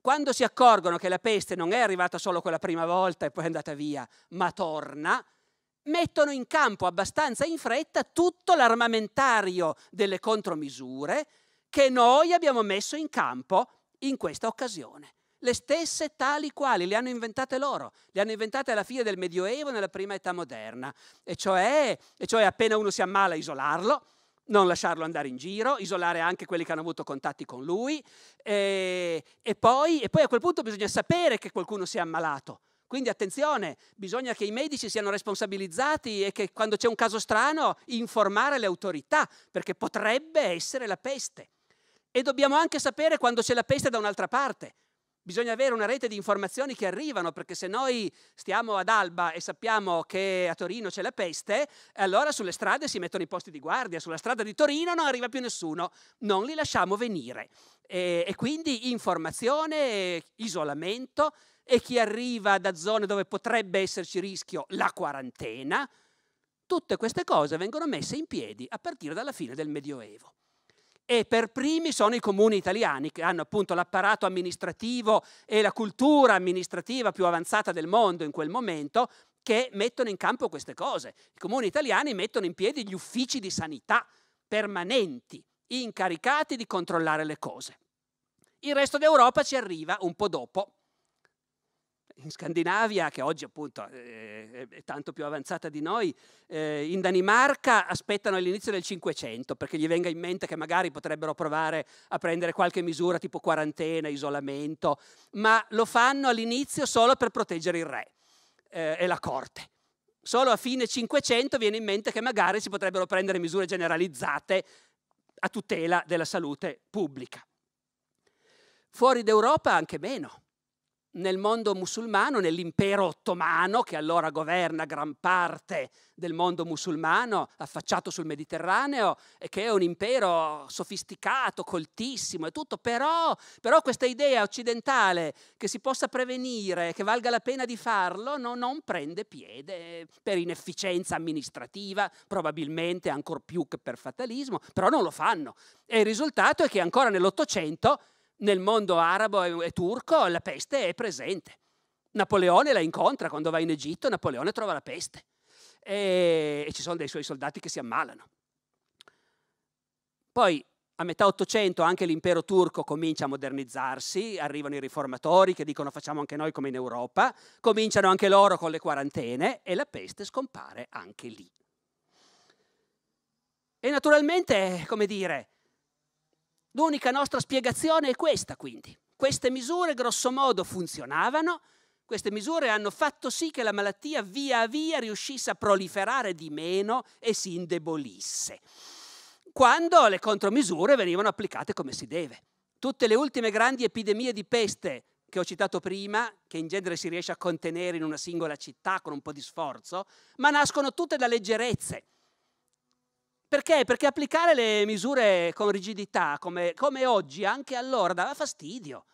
Quando si accorgono che la peste non è arrivata solo quella prima volta e poi è andata via, ma torna, mettono in campo abbastanza in fretta tutto l'armamentario delle contromisure che noi abbiamo messo in campo in questa occasione le stesse tali quali, le hanno inventate loro, le hanno inventate alla fine del Medioevo nella prima età moderna, e cioè, e cioè appena uno si ammala isolarlo, non lasciarlo andare in giro, isolare anche quelli che hanno avuto contatti con lui, e, e, poi, e poi a quel punto bisogna sapere che qualcuno si è ammalato. Quindi attenzione, bisogna che i medici siano responsabilizzati e che quando c'è un caso strano informare le autorità, perché potrebbe essere la peste. E dobbiamo anche sapere quando c'è la peste da un'altra parte, Bisogna avere una rete di informazioni che arrivano, perché se noi stiamo ad Alba e sappiamo che a Torino c'è la peste, allora sulle strade si mettono i posti di guardia, sulla strada di Torino non arriva più nessuno, non li lasciamo venire. E, e quindi informazione, isolamento e chi arriva da zone dove potrebbe esserci rischio, la quarantena. Tutte queste cose vengono messe in piedi a partire dalla fine del Medioevo e per primi sono i comuni italiani che hanno appunto l'apparato amministrativo e la cultura amministrativa più avanzata del mondo in quel momento che mettono in campo queste cose. I comuni italiani mettono in piedi gli uffici di sanità permanenti, incaricati di controllare le cose. Il resto d'Europa ci arriva un po' dopo in Scandinavia, che oggi appunto eh, è, tanto più avanzata di noi, eh, in Danimarca aspettano all'inizio del 500 perché gli venga in mente che magari potrebbero provare a prendere qualche misura tipo quarantena, isolamento, ma lo fanno all'inizio solo per proteggere il re eh, e la corte. Solo a fine 500 viene in mente che magari si potrebbero prendere misure generalizzate a tutela della salute pubblica. Fuori d'Europa anche meno nel mondo musulmano, nell'impero ottomano che allora governa gran parte del mondo musulmano, affacciato sul Mediterraneo, e che è un impero sofisticato, coltissimo e tutto, però, però questa idea occidentale che si possa prevenire, che valga la pena di farlo, no, non prende piede per inefficienza amministrativa, probabilmente ancor più che per fatalismo, però non lo fanno. E il risultato è che ancora nell'Ottocento nel mondo arabo e turco la peste è presente. Napoleone la incontra quando va in Egitto, Napoleone trova la peste e, e ci sono dei suoi soldati che si ammalano. Poi a metà 800 anche l'impero turco comincia a modernizzarsi, arrivano i riformatori che dicono facciamo anche noi come in Europa, cominciano anche loro con le quarantene e la peste scompare anche lì. E naturalmente, come dire, L'unica nostra spiegazione è questa, quindi. Queste misure grossomodo funzionavano, queste misure hanno fatto sì che la malattia via via riuscisse a proliferare di meno e si indebolisse, quando le contromisure venivano applicate come si deve. Tutte le ultime grandi epidemie di peste che ho citato prima, che in genere si riesce a contenere in una singola città con un po' di sforzo, ma nascono tutte da leggerezze perché? Perché applicare le misure con rigidità, come, come oggi, anche allora, dava fastidio.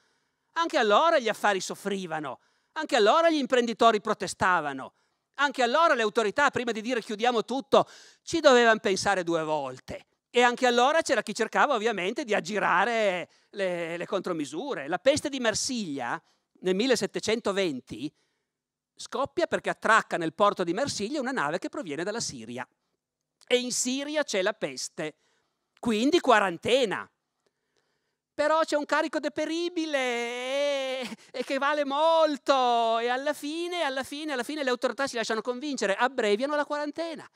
Anche allora gli affari soffrivano, anche allora gli imprenditori protestavano, anche allora le autorità, prima di dire chiudiamo tutto, ci dovevano pensare due volte. E anche allora c'era chi cercava ovviamente di aggirare le, le contromisure. La peste di Marsiglia nel 1720 scoppia perché attracca nel porto di Marsiglia una nave che proviene dalla Siria e in Siria c'è la peste. Quindi quarantena. Però c'è un carico deperibile e, e che vale molto e alla fine, alla fine, alla fine le autorità si lasciano convincere, abbreviano la quarantena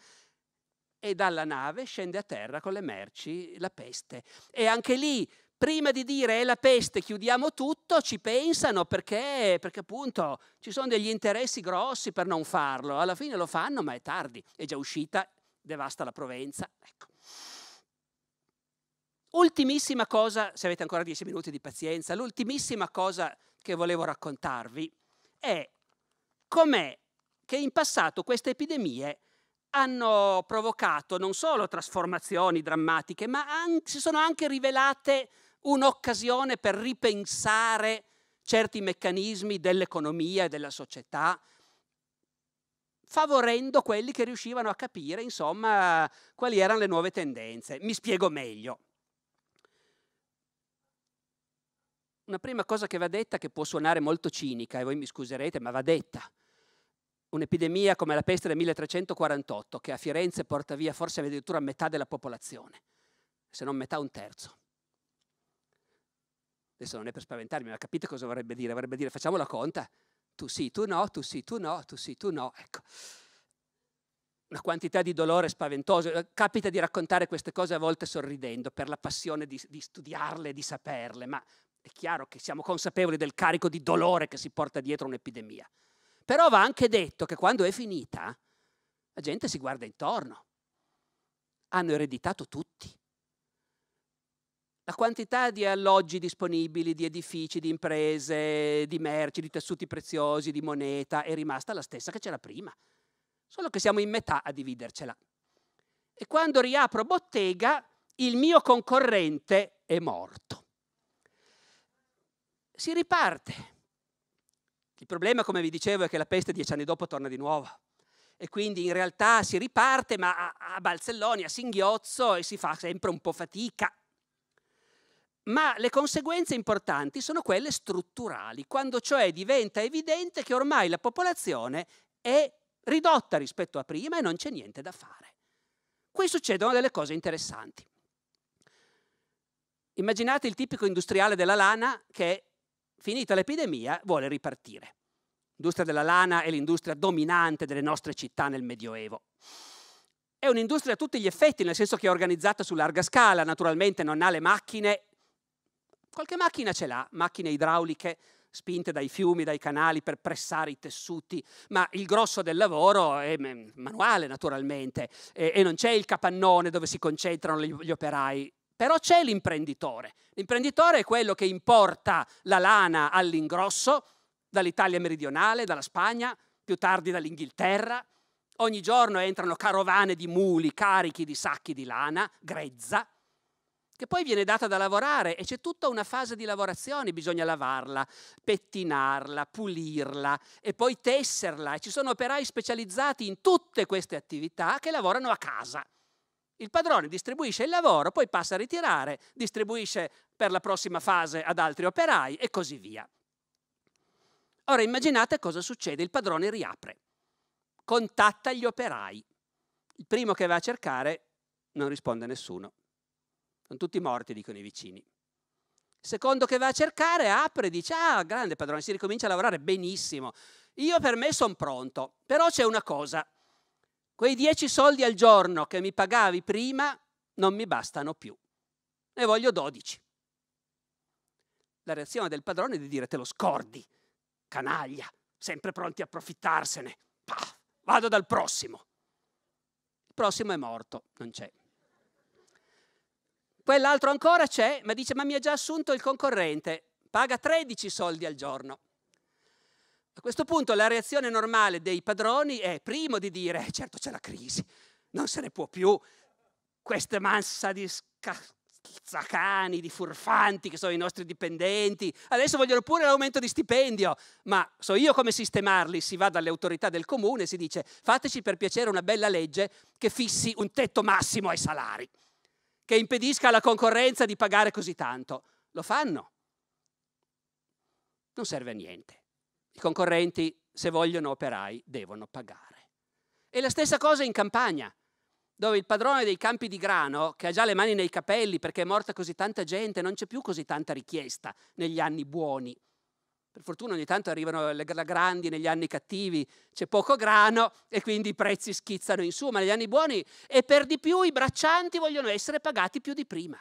e dalla nave scende a terra con le merci la peste. E anche lì, prima di dire è eh, la peste, chiudiamo tutto, ci pensano perché, perché appunto ci sono degli interessi grossi per non farlo. Alla fine lo fanno, ma è tardi, è già uscita devasta la Provenza. Ecco. Ultimissima cosa, se avete ancora dieci minuti di pazienza, l'ultimissima cosa che volevo raccontarvi è com'è che in passato queste epidemie hanno provocato non solo trasformazioni drammatiche, ma anche, si sono anche rivelate un'occasione per ripensare certi meccanismi dell'economia e della società favorendo quelli che riuscivano a capire, insomma, quali erano le nuove tendenze. Mi spiego meglio. Una prima cosa che va detta, che può suonare molto cinica, e voi mi scuserete, ma va detta. Un'epidemia come la peste del 1348, che a Firenze porta via forse addirittura metà della popolazione, se non metà un terzo. Adesso non è per spaventarmi, ma capite cosa vorrebbe dire? Vorrebbe dire facciamo la conta, tu sì, tu no, tu sì, tu no, tu sì, tu no. Ecco, una quantità di dolore spaventoso. Eh, capita di raccontare queste cose a volte sorridendo per la passione di, di studiarle, di saperle, ma è chiaro che siamo consapevoli del carico di dolore che si porta dietro un'epidemia. Però va anche detto che quando è finita, la gente si guarda intorno. Hanno ereditato tutti la quantità di alloggi disponibili, di edifici, di imprese, di merci, di tessuti preziosi, di moneta è rimasta la stessa che c'era prima, solo che siamo in metà a dividercela. E quando riapro bottega, il mio concorrente è morto. Si riparte. Il problema, come vi dicevo, è che la peste dieci anni dopo torna di nuovo. E quindi in realtà si riparte, ma a, a balzelloni, a singhiozzo, e si fa sempre un po' fatica ma le conseguenze importanti sono quelle strutturali, quando cioè diventa evidente che ormai la popolazione è ridotta rispetto a prima e non c'è niente da fare. Qui succedono delle cose interessanti. Immaginate il tipico industriale della lana che, finita l'epidemia, vuole ripartire. L'industria della lana è l'industria dominante delle nostre città nel Medioevo. È un'industria a tutti gli effetti, nel senso che è organizzata su larga scala, naturalmente non ha le macchine Qualche macchina ce l'ha, macchine idrauliche spinte dai fiumi, dai canali per pressare i tessuti, ma il grosso del lavoro è mm, manuale naturalmente e, non c'è il capannone dove si concentrano gli operai. Però c'è l'imprenditore. L'imprenditore è quello che importa la lana all'ingrosso dall'Italia meridionale, dalla Spagna, più tardi dall'Inghilterra. Ogni giorno entrano carovane di muli carichi di sacchi di lana grezza che poi viene data da lavorare e c'è tutta una fase di lavorazione, bisogna lavarla, pettinarla, pulirla e poi tesserla e ci sono operai specializzati in tutte queste attività che lavorano a casa. Il padrone distribuisce il lavoro, poi passa a ritirare, distribuisce per la prossima fase ad altri operai e così via. Ora immaginate cosa succede, il padrone riapre, contatta gli operai, il primo che va a cercare non risponde nessuno, sono tutti morti, dicono i vicini. Secondo che va a cercare, apre, e dice, ah, grande padrone, si ricomincia a lavorare benissimo. Io per me sono pronto, però c'è una cosa. Quei dieci soldi al giorno che mi pagavi prima non mi bastano più. Ne voglio dodici. La reazione del padrone è di dire, te lo scordi, canaglia, sempre pronti a approfittarsene. Pah, vado dal prossimo. Il prossimo è morto, non c'è. Quell'altro ancora c'è, ma dice, ma mi ha già assunto il concorrente, paga 13 soldi al giorno. A questo punto la reazione normale dei padroni è, primo, di dire, eh, certo c'è la crisi, non se ne può più, questa massa di scazzacani, di furfanti che sono i nostri dipendenti, adesso vogliono pure l'aumento di stipendio, ma so io come sistemarli, si va dalle autorità del comune e si dice fateci per piacere una bella legge che fissi un tetto massimo ai salari che impedisca alla concorrenza di pagare così tanto. Lo fanno. Non serve a niente. I concorrenti, se vogliono operai, devono pagare. E la stessa cosa in campagna, dove il padrone dei campi di grano, che ha già le mani nei capelli perché è morta così tanta gente, non c'è più così tanta richiesta negli anni buoni, per fortuna ogni tanto arrivano le grandi negli anni cattivi, c'è poco grano e quindi i prezzi schizzano in su, ma negli anni buoni e per di più i braccianti vogliono essere pagati più di prima.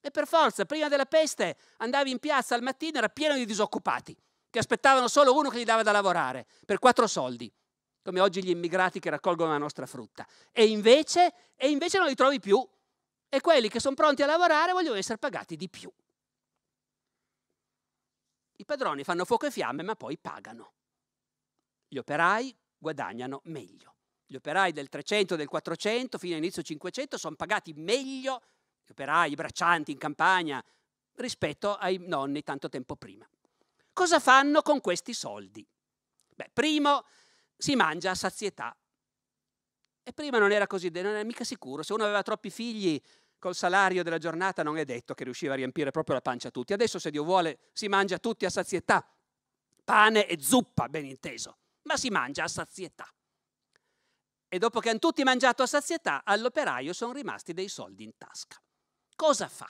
E per forza, prima della peste andavi in piazza al mattino, era pieno di disoccupati, che aspettavano solo uno che gli dava da lavorare, per quattro soldi, come oggi gli immigrati che raccolgono la nostra frutta. E invece, e invece non li trovi più. E quelli che sono pronti a lavorare vogliono essere pagati di più. I padroni fanno fuoco e fiamme ma poi pagano. Gli operai guadagnano meglio. Gli operai del 300, del 400, fino all'inizio 500 sono pagati meglio, gli operai, i braccianti in campagna, rispetto ai nonni tanto tempo prima. Cosa fanno con questi soldi? Beh, primo si mangia a sazietà. E prima non era così, non era mica sicuro. Se uno aveva troppi figli col salario della giornata non è detto che riusciva a riempire proprio la pancia a tutti. Adesso se Dio vuole si mangia tutti a sazietà, pane e zuppa, ben inteso, ma si mangia a sazietà. E dopo che hanno tutti mangiato a sazietà, all'operaio sono rimasti dei soldi in tasca. Cosa fa?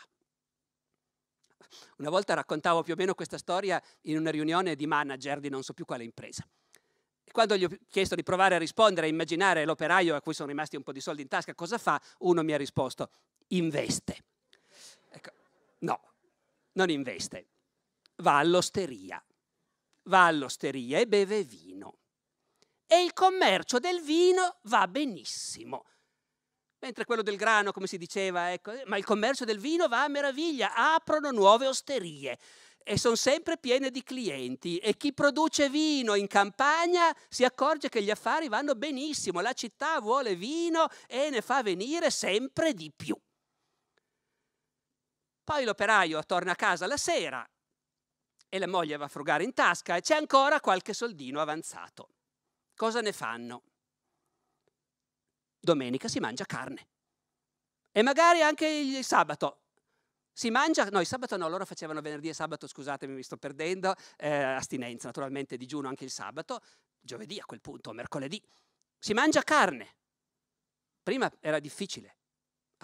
Una volta raccontavo più o meno questa storia in una riunione di manager di non so più quale impresa. E quando gli ho chiesto di provare a rispondere, a immaginare l'operaio a cui sono rimasti un po' di soldi in tasca, cosa fa? Uno mi ha risposto, investe. Ecco, no, non investe, va all'osteria, va all'osteria e beve vino. E il commercio del vino va benissimo. Mentre quello del grano, come si diceva, ecco, eh, ma il commercio del vino va a meraviglia, aprono nuove osterie e sono sempre piene di clienti e chi produce vino in campagna si accorge che gli affari vanno benissimo, la città vuole vino e ne fa venire sempre di più. Poi l'operaio torna a casa la sera e la moglie va a frugare in tasca e c'è ancora qualche soldino avanzato. Cosa ne fanno? Domenica si mangia carne e magari anche il sabato. Si mangia, no, il sabato no, loro facevano venerdì e sabato, scusatemi, mi sto perdendo, eh, astinenza, naturalmente digiuno anche il sabato, giovedì a quel punto, mercoledì. Si mangia carne. Prima era difficile,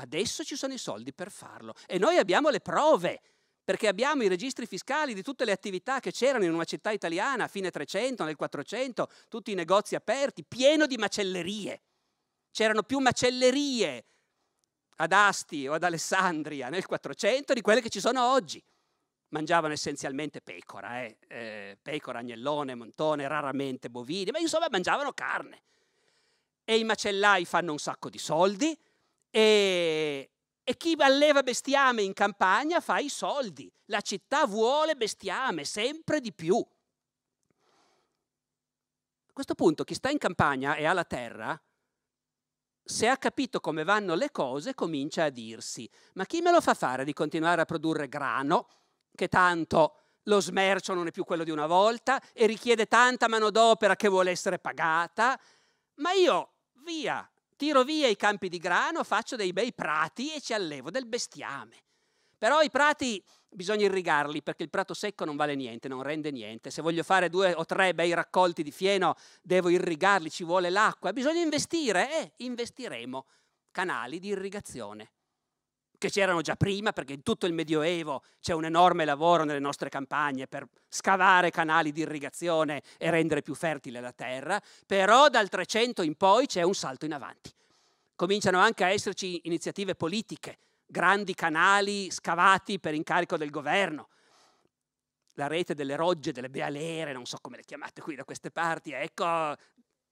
Adesso ci sono i soldi per farlo e noi abbiamo le prove perché abbiamo i registri fiscali di tutte le attività che c'erano in una città italiana a fine 300, nel 400, tutti i negozi aperti, pieno di macellerie. C'erano più macellerie ad Asti o ad Alessandria nel 400 di quelle che ci sono oggi. Mangiavano essenzialmente pecora, eh? Eh, pecora, agnellone, montone, raramente bovini, ma insomma mangiavano carne. E i macellai fanno un sacco di soldi, e, ehm, e chi alleva bestiame in campagna fa i soldi. La città vuole bestiame, sempre di più. A questo punto chi sta in campagna e ha la terra, se ha capito come vanno le cose, comincia a dirsi, ma chi me lo fa fare di continuare a produrre grano, che tanto lo smercio non è più quello di una volta e richiede tanta manodopera che vuole essere pagata, ma io, via, Tiro via i campi di grano, faccio dei bei prati e ci allevo del bestiame. Però i prati bisogna irrigarli perché il prato secco non vale niente, non rende niente. Se voglio fare due o tre bei raccolti di fieno, devo irrigarli, ci vuole l'acqua. Bisogna investire e eh, investiremo canali di irrigazione che c'erano già prima, perché in tutto il Medioevo c'è un enorme lavoro nelle nostre campagne per scavare canali di irrigazione e rendere più fertile la terra, però dal 300 in poi c'è un salto in avanti. Cominciano anche a esserci iniziative politiche, grandi canali scavati per incarico del governo, la rete delle rogge, delle bealere, non so come le chiamate qui da queste parti, ecco,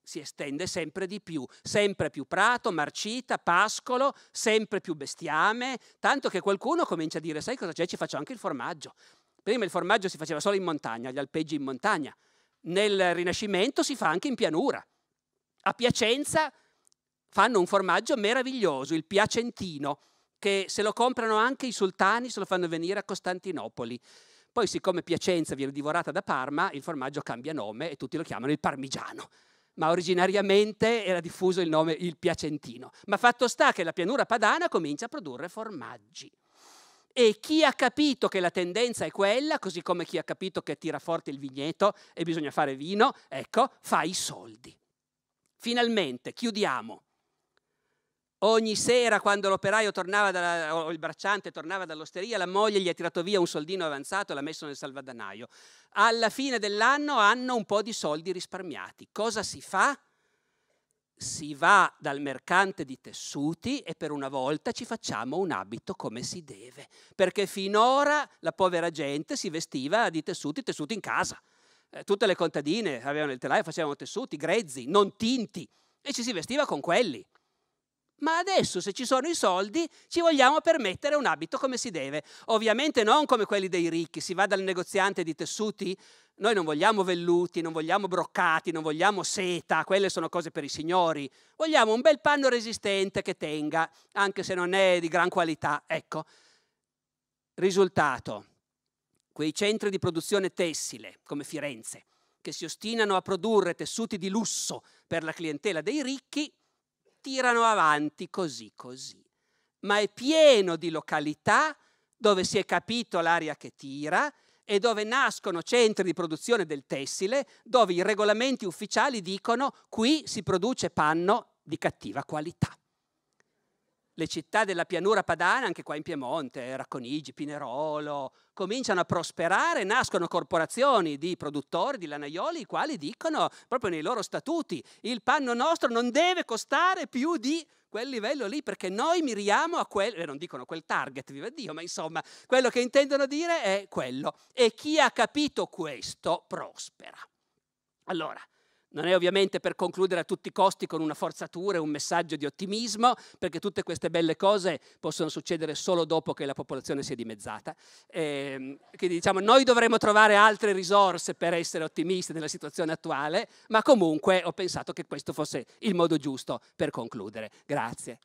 si estende sempre di più, sempre più prato, marcita, pascolo, sempre più bestiame, tanto che qualcuno comincia a dire, sai cosa c'è, ci faccio anche il formaggio. Prima il formaggio si faceva solo in montagna, gli alpeggi in montagna, nel Rinascimento si fa anche in pianura. A Piacenza fanno un formaggio meraviglioso, il piacentino, che se lo comprano anche i sultani, se lo fanno venire a Costantinopoli. Poi siccome Piacenza viene divorata da Parma, il formaggio cambia nome e tutti lo chiamano il parmigiano ma originariamente era diffuso il nome il Piacentino. Ma fatto sta che la pianura padana comincia a produrre formaggi. E chi ha capito che la tendenza è quella, così come chi ha capito che tira forte il vigneto e bisogna fare vino, ecco, fa i soldi. Finalmente, chiudiamo. Ogni sera quando l'operaio tornava dalla, o il bracciante tornava dall'osteria, la moglie gli ha tirato via un soldino avanzato e l'ha messo nel salvadanaio. Alla fine dell'anno hanno un po' di soldi risparmiati. Cosa si fa? Si va dal mercante di tessuti e per una volta ci facciamo un abito come si deve, perché finora la povera gente si vestiva di tessuti, tessuti in casa. Eh, tutte le contadine avevano il telaio, facevano tessuti grezzi, non tinti, e ci si vestiva con quelli ma adesso se ci sono i soldi ci vogliamo permettere un abito come si deve. Ovviamente non come quelli dei ricchi, si va dal negoziante di tessuti, noi non vogliamo velluti, non vogliamo broccati, non vogliamo seta, quelle sono cose per i signori, vogliamo un bel panno resistente che tenga, anche se non è di gran qualità. Ecco, risultato, quei centri di produzione tessile come Firenze, che si ostinano a produrre tessuti di lusso per la clientela dei ricchi, tirano avanti così così, ma è pieno di località dove si è capito l'aria che tira e dove nascono centri di produzione del tessile, dove i regolamenti ufficiali dicono qui si produce panno di cattiva qualità le città della pianura padana, anche qua in Piemonte, Racconigi, Pinerolo, cominciano a prosperare, nascono corporazioni di produttori di lanaioli, i quali dicono proprio nei loro statuti il panno nostro non deve costare più di quel livello lì, perché noi miriamo a quel, eh, non dicono quel target, viva Dio, ma insomma, quello che intendono dire è quello. E chi ha capito questo prospera. Allora, non è ovviamente per concludere a tutti i costi con una forzatura e un messaggio di ottimismo, perché tutte queste belle cose possono succedere solo dopo che la popolazione si è dimezzata. E, ehm, quindi diciamo, noi dovremmo trovare altre risorse per essere ottimisti nella situazione attuale, ma comunque ho pensato che questo fosse il modo giusto per concludere. Grazie.